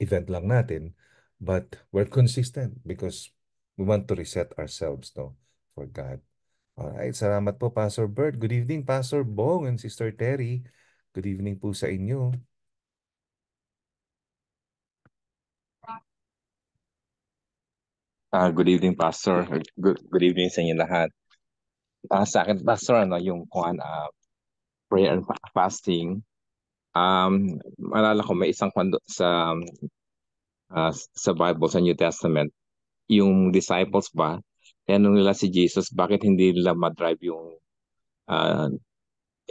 [SPEAKER 1] event lang natin but we're consistent because we want to reset ourselves no for God Alright, salamat po Pastor Bert. Good evening Pastor Bong and Sister Terry. Good evening po sa inyo.
[SPEAKER 8] Uh, good evening, Pastor. Good, good evening sa inyo lahat. Uh, sa akin, Pastor, ano, yung kuhan, uh, ah, prayer and fasting, um, maalala ko, may isang kwando sa, uh, sa Bible, sa New Testament, yung disciples ba, Tinanong nila si Jesus, bakit hindi nila ma-drive yung uh,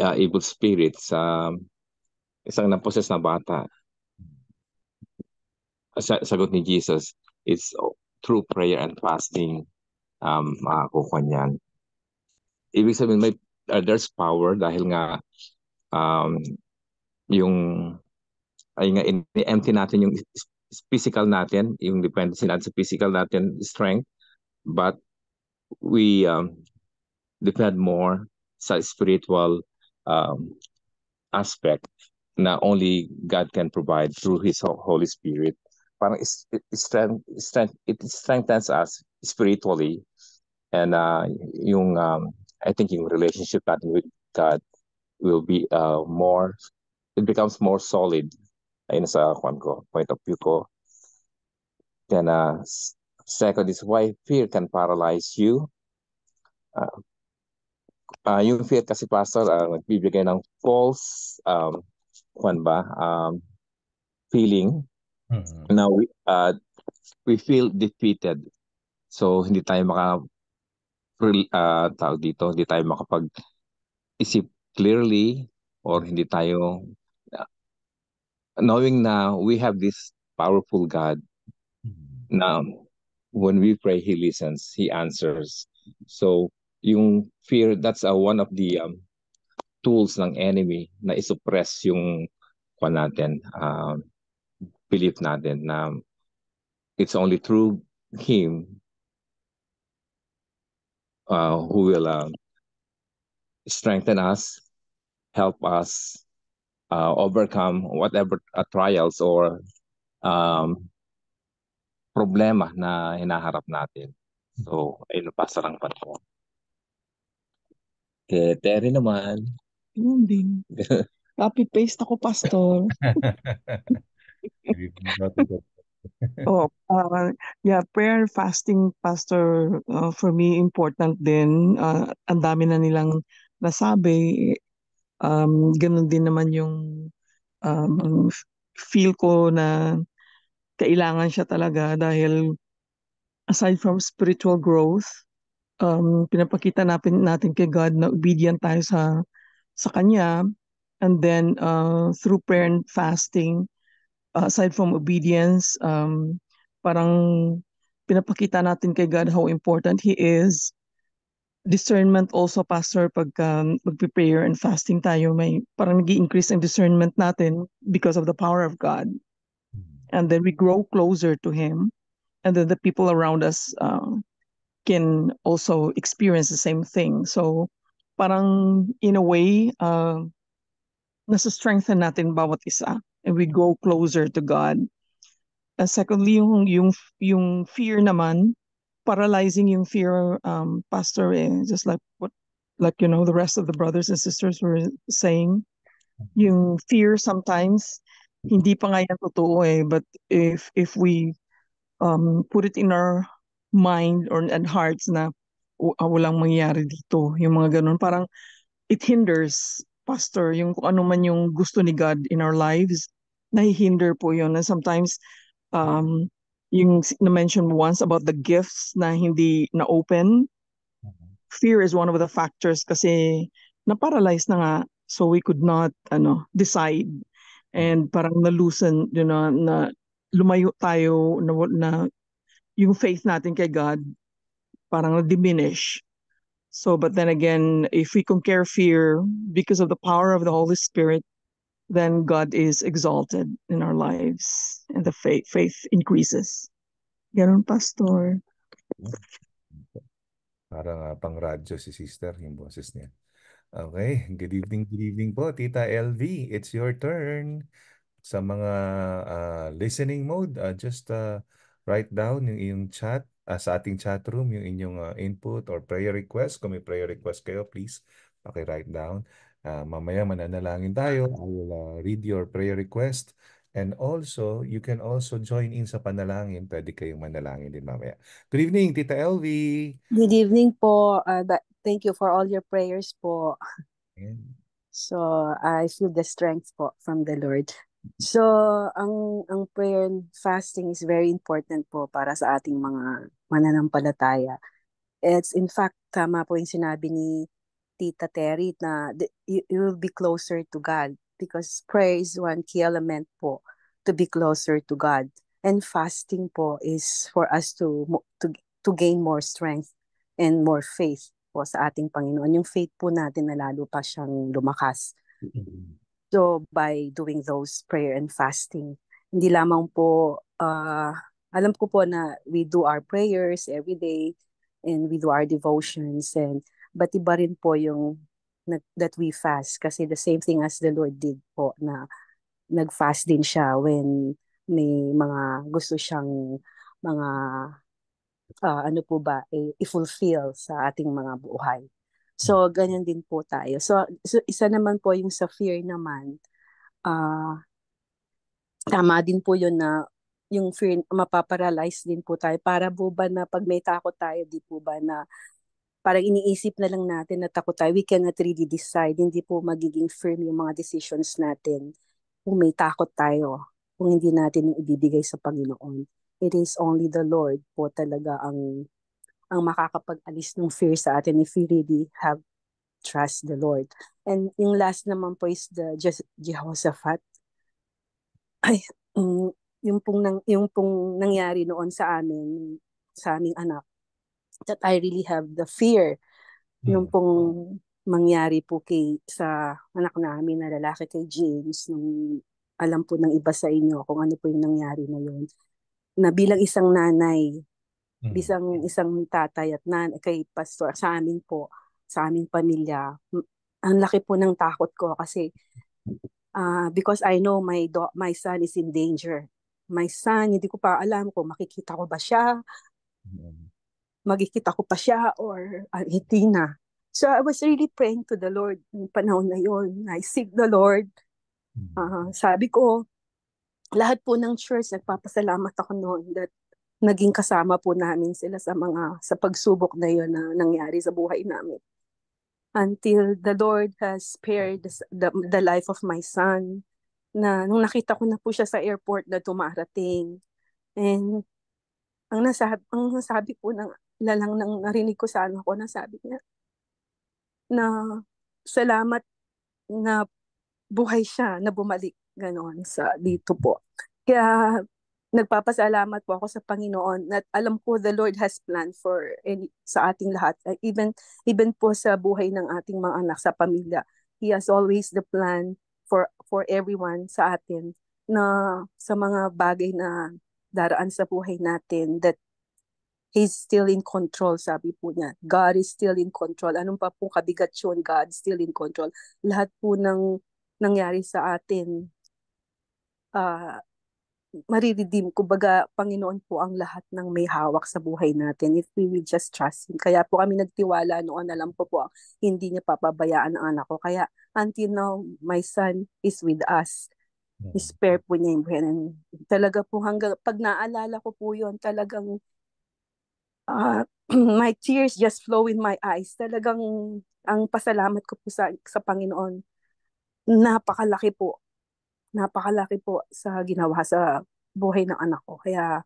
[SPEAKER 8] uh, evil spirit sa isang naposes na bata? Sa sagot ni Jesus, it's through prayer and fasting um, makakukuha niyan. Ibig sabihin, may, uh, there's power dahil nga um, yung ay nga in-empty natin yung physical natin, yung dependency natin sa physical natin, strength, but we um, depend more such spiritual um, aspect Not only God can provide through His Holy Spirit. but it, it, strength, it strengthens us spiritually and uh, yung um, I think yung relationship with God will be uh, more it becomes more solid In sa point of view ko then uh, Second is why fear can paralyze you. Uh, uh, yung fear kasi pastor uh, nagbibigay ng false um kwan ba um feeling mm-hmm. na we, uh, we feel defeated. So hindi tayo maka uh, tawag dito, hindi tayo makapag isip clearly or hindi tayo uh, knowing na we have this powerful God mm-hmm. na when we pray, he listens, he answers. So, yung fear, that's uh, one of the um, tools ng enemy na isuppress yung kwan natin, uh, belief natin na it's only through him uh, who will uh, strengthen us, help us uh, overcome whatever uh, trials or um, problema na hinaharap natin. Hmm. So, ayun, pasa lang pa ko. Kay Terry naman.
[SPEAKER 5] Yun
[SPEAKER 2] din. [LAUGHS] Copy paste ako, pastor.
[SPEAKER 1] [LAUGHS]
[SPEAKER 2] oh, uh, yeah, prayer fasting, pastor, uh, for me important din. Uh, ang dami na nilang nasabi. Um, ganun din naman yung um, feel ko na kailangan siya talaga dahil aside from spiritual growth, um, pinapakita natin, natin kay God na obedient tayo sa, sa Kanya. And then uh, through prayer and fasting, uh, aside from obedience, um, parang pinapakita natin kay God how important He is. Discernment also, Pastor, pag um, magpe and fasting tayo, may parang nag increase ang discernment natin because of the power of God. and then we grow closer to him and then the people around us um, can also experience the same thing so parang in a way uh, um, nasa-strengthen natin bawat isa and we go closer to God and secondly yung yung yung fear naman paralyzing yung fear um pastor eh, just like what like you know the rest of the brothers and sisters were saying yung fear sometimes Hindi pa nga yan totoo eh, but if if we um, put it in our mind or and hearts na uh, walang mangyayari dito, yung mga ganun, parang it hinders, Pastor, yung kung ano man yung gusto ni God in our lives, nahihinder po yun. And sometimes, um, yung na-mention once about the gifts na hindi na-open, mm-hmm. fear is one of the factors kasi na-paralyze na nga so we could not ano decide Mm. And parang nalusan, you know, na lumayo tayo na, na yung faith natin kay God parang na-diminish. So, but then again, if we conquer fear because of the power of the Holy Spirit, then God is exalted in our lives and the
[SPEAKER 1] faith, faith increases.
[SPEAKER 2] Ganun, Pastor. Mm.
[SPEAKER 1] Parang uh, ah, pang radyo si sister, yung boses niya. Okay, good evening, good evening po, Tita LV. It's your turn. Sa mga uh, listening mode, uh, just uh, write down yung iyong chat, uh, sa ating chat room, yung inyong uh, input or prayer request. Kung may prayer request kayo, please paki-write down. Uh, mamaya mananalangin tayo. I will uh, read your prayer request. And also, you can also join in sa panalangin. Pwede kayong manalangin din mamaya. Good evening, Tita LV.
[SPEAKER 9] Good evening po, uh, Thank you for all your prayers po. Amen. So, I feel the strength po from the Lord. Mm-hmm. So, ang ang prayer and fasting is very important po para sa ating mga mananampalataya. It's in fact tama po yung sinabi ni Tita Terry na you, will be closer to God because prayer is one key element po to be closer to God. And fasting po is for us to to to gain more strength and more faith po sa ating Panginoon, yung faith po natin na lalo pa siyang lumakas. So by doing those prayer and fasting, hindi lamang po, uh, alam ko po na we do our prayers every day and we do our devotions and but iba rin po yung nag, that we fast kasi the same thing as the Lord did po na nag-fast din siya when may mga gusto siyang mga uh, ano po ba, eh, i-fulfill sa ating mga buhay. So, hmm. ganyan din po tayo. So, so isa naman po yung sa fear naman, uh, tama din po yun na yung fear, mapaparalyze din po tayo. Para po ba na pag may takot tayo, di po ba na parang iniisip na lang natin na takot tayo, we cannot really decide. Hindi po magiging firm yung mga decisions natin kung may takot tayo, kung hindi natin ibibigay sa Panginoon it is only the Lord po talaga ang ang makakapag-alis ng fear sa atin if we really have trust the Lord. And yung last naman po is the Je- Jehoshaphat. Ay, um, yung pong nang, yung pong nangyari noon sa amin sa aming anak that I really have the fear hmm. nung pong mangyari po kay sa anak namin na lalaki kay James nung alam po ng iba sa inyo kung ano po yung nangyari na yun na bilang isang nanay, mm-hmm. isang isang tatay at nan kay pastor sa amin po, sa aming pamilya, ang laki po ng takot ko kasi uh, because I know my do- my son is in danger. My son, hindi ko pa alam kung makikita ko ba siya. Mm-hmm. Magkikita ko pa siya or uh, hindi na. So I was really praying to the Lord noong panahon na yon. I seek the Lord. Uh, sabi ko, lahat po ng church, nagpapasalamat ako noon that naging kasama po namin sila sa mga sa pagsubok na yon na nangyari sa buhay namin until the Lord has spared the, the life of my son na nung nakita ko na po siya sa airport na tumarating and ang nasabi, ang nasabi po ng lalang nang narinig ko sa ano ko na sabi niya na salamat na buhay siya na bumalik Ganon sa dito po. Kaya nagpapasalamat po ako sa Panginoon na alam ko the Lord has plan for any, sa ating lahat. Even, even po sa buhay ng ating mga anak, sa pamilya. He has always the plan for, for everyone sa atin na sa mga bagay na daraan sa buhay natin that He's still in control, sabi po niya. God is still in control. Anong pa pong kabigat yun, God still in control. Lahat po ng nangyari sa atin, uh, ah, mariredeem. Kumbaga, Panginoon po ang lahat ng may hawak sa buhay natin if we will just trust Him. Kaya po kami nagtiwala noon, alam po po, hindi niya papabayaan ang anak ko. Kaya until now, my son is with us. Mm. Spare po niya yung buhay. Talaga po hanggang, pag naalala ko po yon talagang uh, [CLEARS THROAT] my tears just flow in my eyes. Talagang ang pasalamat ko po sa, sa Panayon. Napakalaking po napakalaki po sa ginawa sa buhay ng anak ko. Kaya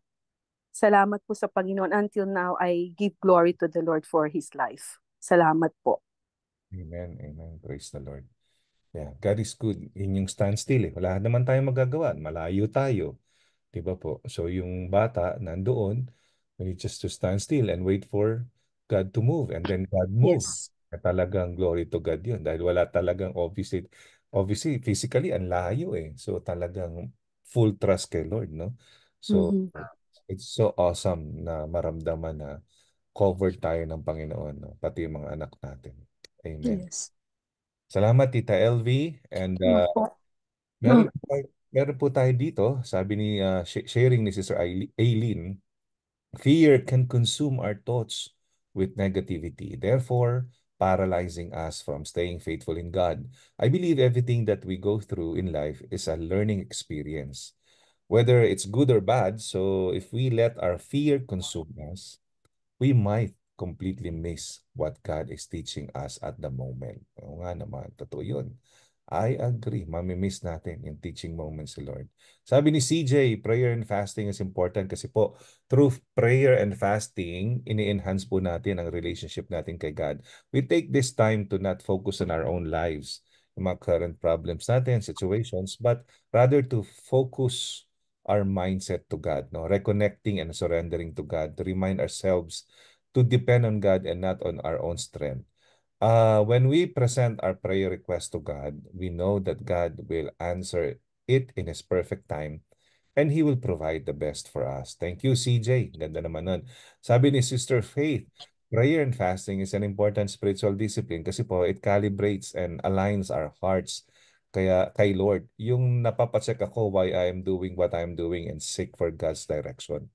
[SPEAKER 9] salamat po sa Panginoon. Until now, I give glory to the Lord for His life. Salamat po.
[SPEAKER 1] Amen. Amen. Praise the Lord. Yeah, God is good. Yun yung standstill eh. Wala naman tayong magagawa. Malayo tayo. Diba po? So yung bata nandoon, we need just to stand still and wait for God to move. And then God moves. Yes. Talagang glory to God yun. Dahil wala talagang opposite obviously, physically, ang layo eh. So talagang full trust kay Lord, no? So, mm-hmm. it's so awesome na maramdaman na covered tayo ng Panginoon, no? pati yung mga anak natin. Amen. Yes. Salamat, Tita LV. And uh, meron, mm. po, meron po tayo dito, sabi ni, uh, sharing ni Sister Aileen, Fear can consume our thoughts with negativity. Therefore, paralyzing us from staying faithful in God. I believe everything that we go through in life is a learning experience, whether it's good or bad. So if we let our fear consume us, we might completely miss what God is teaching us at the moment. O nga naman, totoo yun. I agree, mamimiss natin yung teaching moments sa Lord. Sabi ni CJ, prayer and fasting is important kasi po through prayer and fasting, ini-enhance po natin ang relationship natin kay God. We take this time to not focus on our own lives, yung mga current problems natin, situations, but rather to focus our mindset to God, no? reconnecting and surrendering to God, to remind ourselves to depend on God and not on our own strength. Uh, when we present our prayer request to God, we know that God will answer it in His perfect time and He will provide the best for us. Thank you, CJ. Ganda naman nun. Sabi ni Sister Faith, prayer and fasting is an important spiritual discipline kasi po it calibrates and aligns our hearts kaya kay Lord. Yung napapacheck ako why I am doing what I am doing and seek for God's direction,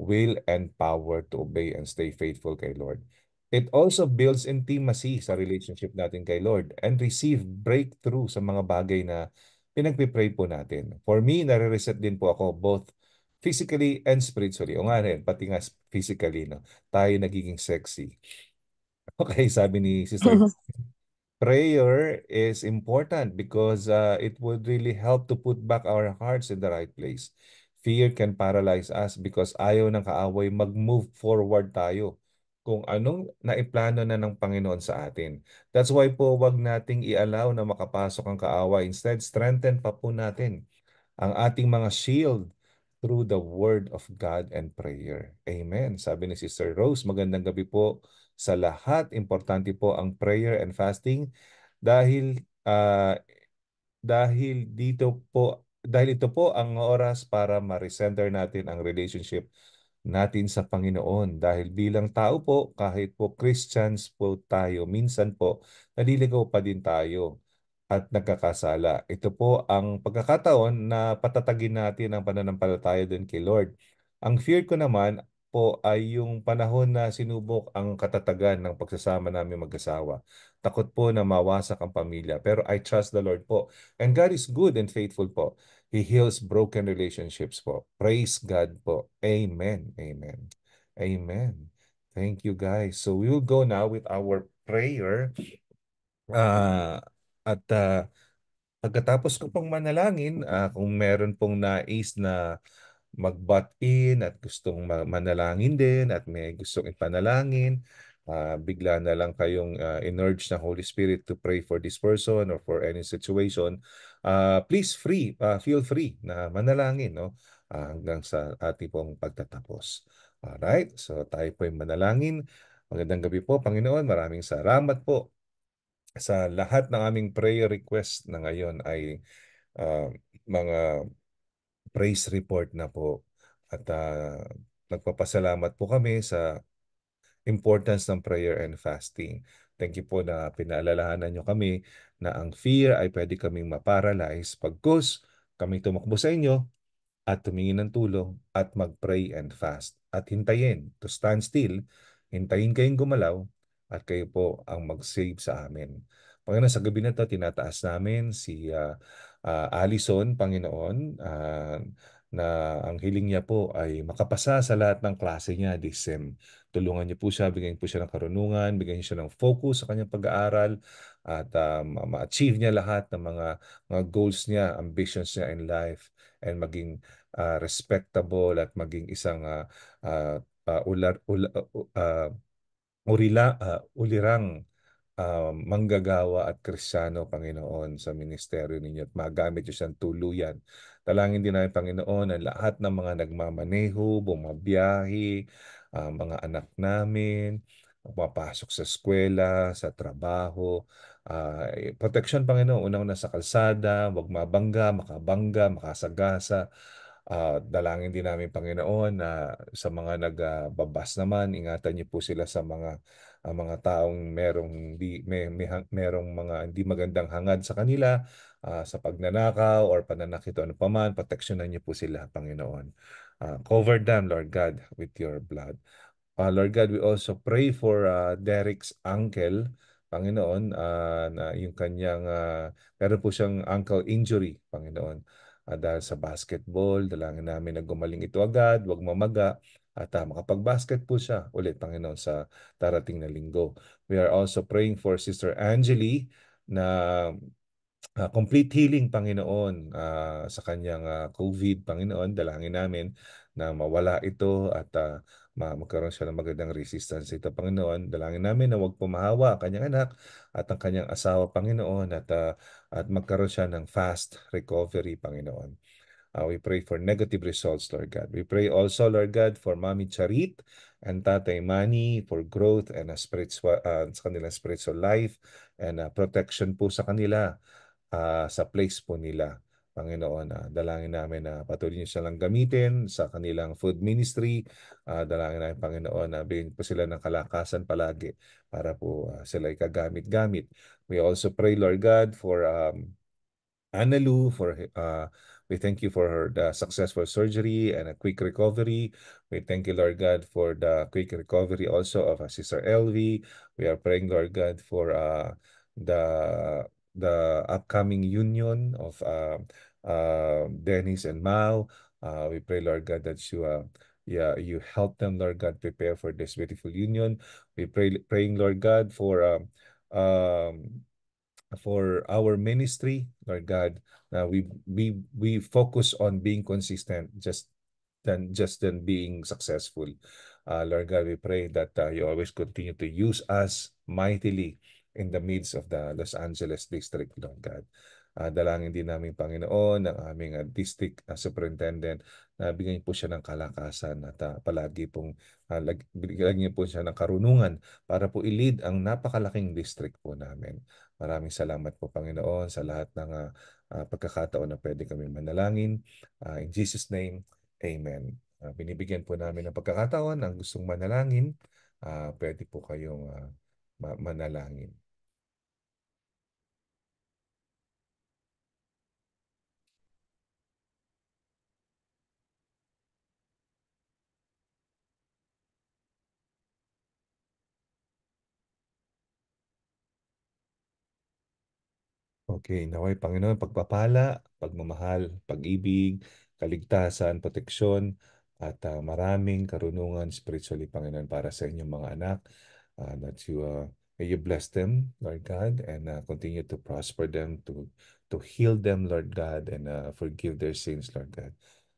[SPEAKER 1] will and power to obey and stay faithful kay Lord. It also builds intimacy sa relationship natin kay Lord and receive breakthrough sa mga bagay na pinagpipray po natin. For me, nare-reset din po ako both physically and spiritually. O nga rin, pati nga physically, no? tayo nagiging sexy. [LAUGHS] Okay, sabi ni Sister, [LAUGHS] prayer is important because uh, it would really help to put back our hearts in the right place. Fear can paralyze us because ayaw ng kaaway mag-move forward tayo kung anong naiplano na ng Panginoon sa atin. That's why po wag nating i-allow na makapasok ang kaaway. Instead, strengthen pa po natin ang ating mga shield through the Word of God and prayer. Amen. Sabi ni Sister Rose, magandang gabi po sa lahat. Importante po ang prayer and fasting dahil uh, dahil dito po dahil ito po ang oras para ma-recenter natin ang relationship natin sa Panginoon dahil bilang tao po, kahit po Christians po tayo, minsan po naliligaw pa din tayo at nagkakasala. Ito po ang pagkakataon na patatagin natin ang pananampalataya din kay Lord. Ang fear ko naman po ay yung panahon na sinubok ang katatagan ng pagsasama namin mag-asawa. Takot po na mawasak ang pamilya. Pero I trust the Lord po. And God is good and faithful po. He heals broken relationships po. Praise God po. Amen. Amen. Amen. Thank you guys. So we will go now with our prayer. Uh, at uh, pagkatapos ko pong manalangin, uh, kung meron pong nais na mag-butt in at gustong manalangin din at may gustong ipanalangin, uh, bigla na lang kayong uh, in-urge na Holy Spirit to pray for this person or for any situation, uh, please free, uh, feel free na manalangin no? Uh, hanggang sa ating pong pagtatapos. all right so tayo po ay manalangin. Magandang gabi po, Panginoon. Maraming salamat po sa lahat ng aming prayer request na ngayon ay uh, mga praise report na po. At uh, nagpapasalamat po kami sa importance ng prayer and fasting. Thank you po na pinaalalahanan nyo kami na ang fear ay pwede kaming maparalyze pagkos kami tumakbo sa inyo at tumingin ng tulong at mag-pray and fast at hintayin to stand still, hintayin kayong gumalaw at kayo po ang mag-save sa amin. Panginoon, sa gabi na to, tinataas namin si uh, uh, ah, Allison, ah, Panginoon, uh, na ang hiling niya po ay makapasa sa lahat ng klase niya this sem tulungan niyo po siya, bigyan po siya ng karunungan, bigyan niyo siya ng focus sa kanyang pag-aaral at um, ma-achieve niya lahat ng mga mga goals niya, ambitions niya in life and maging uh, respectable at maging isang uh, uh, uh, ular, ula, uh, urila, uh, ulirang uh, manggagawa at krisyano, Panginoon, sa ministeryo ninyo at magamit nyo siyang tuluyan. Talangin din namin, Panginoon, ang lahat ng mga nagmamaneho, bumabiyahi, uh, mga anak namin, papasok sa eskwela, sa trabaho. Uh, ah, eh, protection, Panginoon, unang sa kalsada, wag mabangga, makabangga, makasagasa. Uh, dalangin din namin, Panginoon, na uh, sa mga nagbabas naman, ingatan niyo po sila sa mga uh, mga taong merong di, may, may, merong mga hindi magandang hangad sa kanila uh, sa pagnanakaw or pananakit o ano paman, proteksyonan niyo po sila, Panginoon. Uh, cover them, Lord God, with your blood. Uh, Lord God, we also pray for uh, Derek's uncle, Panginoon, uh, na yung kanyang, uh, po siyang uncle injury, Panginoon, uh, dahil sa basketball. Dalangin namin na gumaling ito agad, wag mamaga, at uh, makapag-basket po siya ulit, Panginoon, sa darating na linggo. We are also praying for Sister Angeli na uh, complete healing, Panginoon, uh, sa kanyang uh, COVID, Panginoon. Dalangin namin na mawala ito at uh, magkaroon siya ng magandang resistance ito, Panginoon. Dalangin namin na huwag pumahawa ang kanyang anak at ang kanyang asawa, Panginoon, at, uh, at magkaroon siya ng fast recovery, Panginoon. Uh, we pray for negative results, Lord God. We pray also, Lord God, for Mami Charit and Tatay Manny for growth and a spiritual, uh, sa kanilang spiritual life and uh, protection po sa kanila uh, sa place po nila. Panginoon, uh, dalangin namin na uh, patuloy niyo silang gamitin sa kanilang food ministry. Uh, dalangin namin, Panginoon, na uh, bigyan po sila ng kalakasan palagi para po uh, sila ikagamit-gamit. We also pray, Lord God, for um, Analu, for uh, We thank you for her, the successful surgery and a quick recovery. We thank you, Lord God, for the quick recovery also of our sister Elvie. We are praying, Lord God, for uh, the the upcoming union of uh, uh, Dennis and Mal. Uh, we pray, Lord God, that you uh, yeah, you help them, Lord God, prepare for this beautiful union. We pray, praying, Lord God, for um, um, for our ministry, Lord God. Uh, we we we focus on being consistent, just than just than being successful. Uh, Lord God, we pray that uh, you always continue to use us mightily in the midst of the Los Angeles District, Lord God. Uh, dalangin din namin Panginoon, ang aming uh, district uh, superintendent, na uh, bigyan po siya ng kalakasan at uh, palagi pong uh, lag, bigyan po siya ng karunungan para po ilid ang napakalaking district po namin. Maraming salamat po Panginoon sa lahat ng uh, uh, pagkakataon na pwede kami manalangin. Uh, in Jesus' name, Amen. Uh, binibigyan po namin ng pagkakataon ang gustong manalangin. Uh, pwede po kayong uh, manalangin. Okay, naway Panginoon, pagpapala, pagmamahal, pag-ibig, kaligtasan, proteksyon, at ah, maraming karunungan spiritually, Panginoon, para sa inyong mga anak. Uh, that you, uh, may you bless them, Lord God, and uh, continue to prosper them, to, to heal them, Lord God, and uh, forgive their sins, Lord God.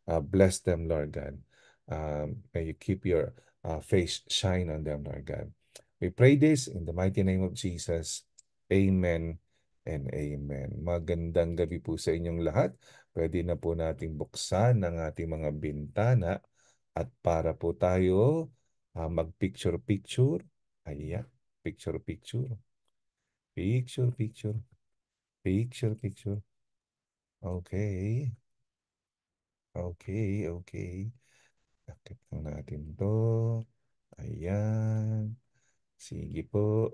[SPEAKER 1] Uh, bless them, Lord God. Um, may you keep your uh, face shine on them, Lord God. We pray this in the mighty name of Jesus. Amen and amen. Magandang gabi po sa inyong lahat. Pwede na po nating buksan ang ating mga bintana at para po tayo uh, mag-picture-picture. Ayan, picture-picture. Picture-picture. Picture-picture. Okay. Okay, okay. Takip lang natin to. Ayan. Sige po.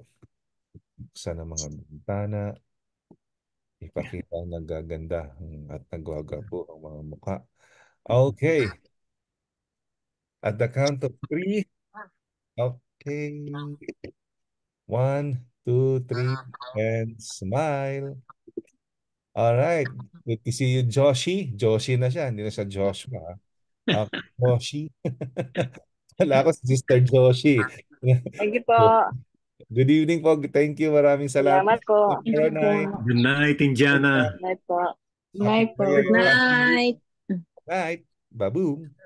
[SPEAKER 1] Buksan ang mga bintana. Ipakita ang nagaganda at nagwagapo ang mga mukha. Mm. Okay. At the count of three. Ah. Okay. One, two, three, ah. and smile. All right. Good to see you, Joshi. Joshi na siya, hindi na siya Joshua. Uh, ah. [LAUGHS] Joshi. [LAUGHS] Wala ko si Sister Joshi.
[SPEAKER 9] Thank you po. [LAUGHS]
[SPEAKER 1] Good evening po. Thank you. Maraming salamat. Salamat po. Good night.
[SPEAKER 7] Good night, Indiana. Good
[SPEAKER 9] night po. Good night po. Good night.
[SPEAKER 1] Good night.
[SPEAKER 7] Baboom.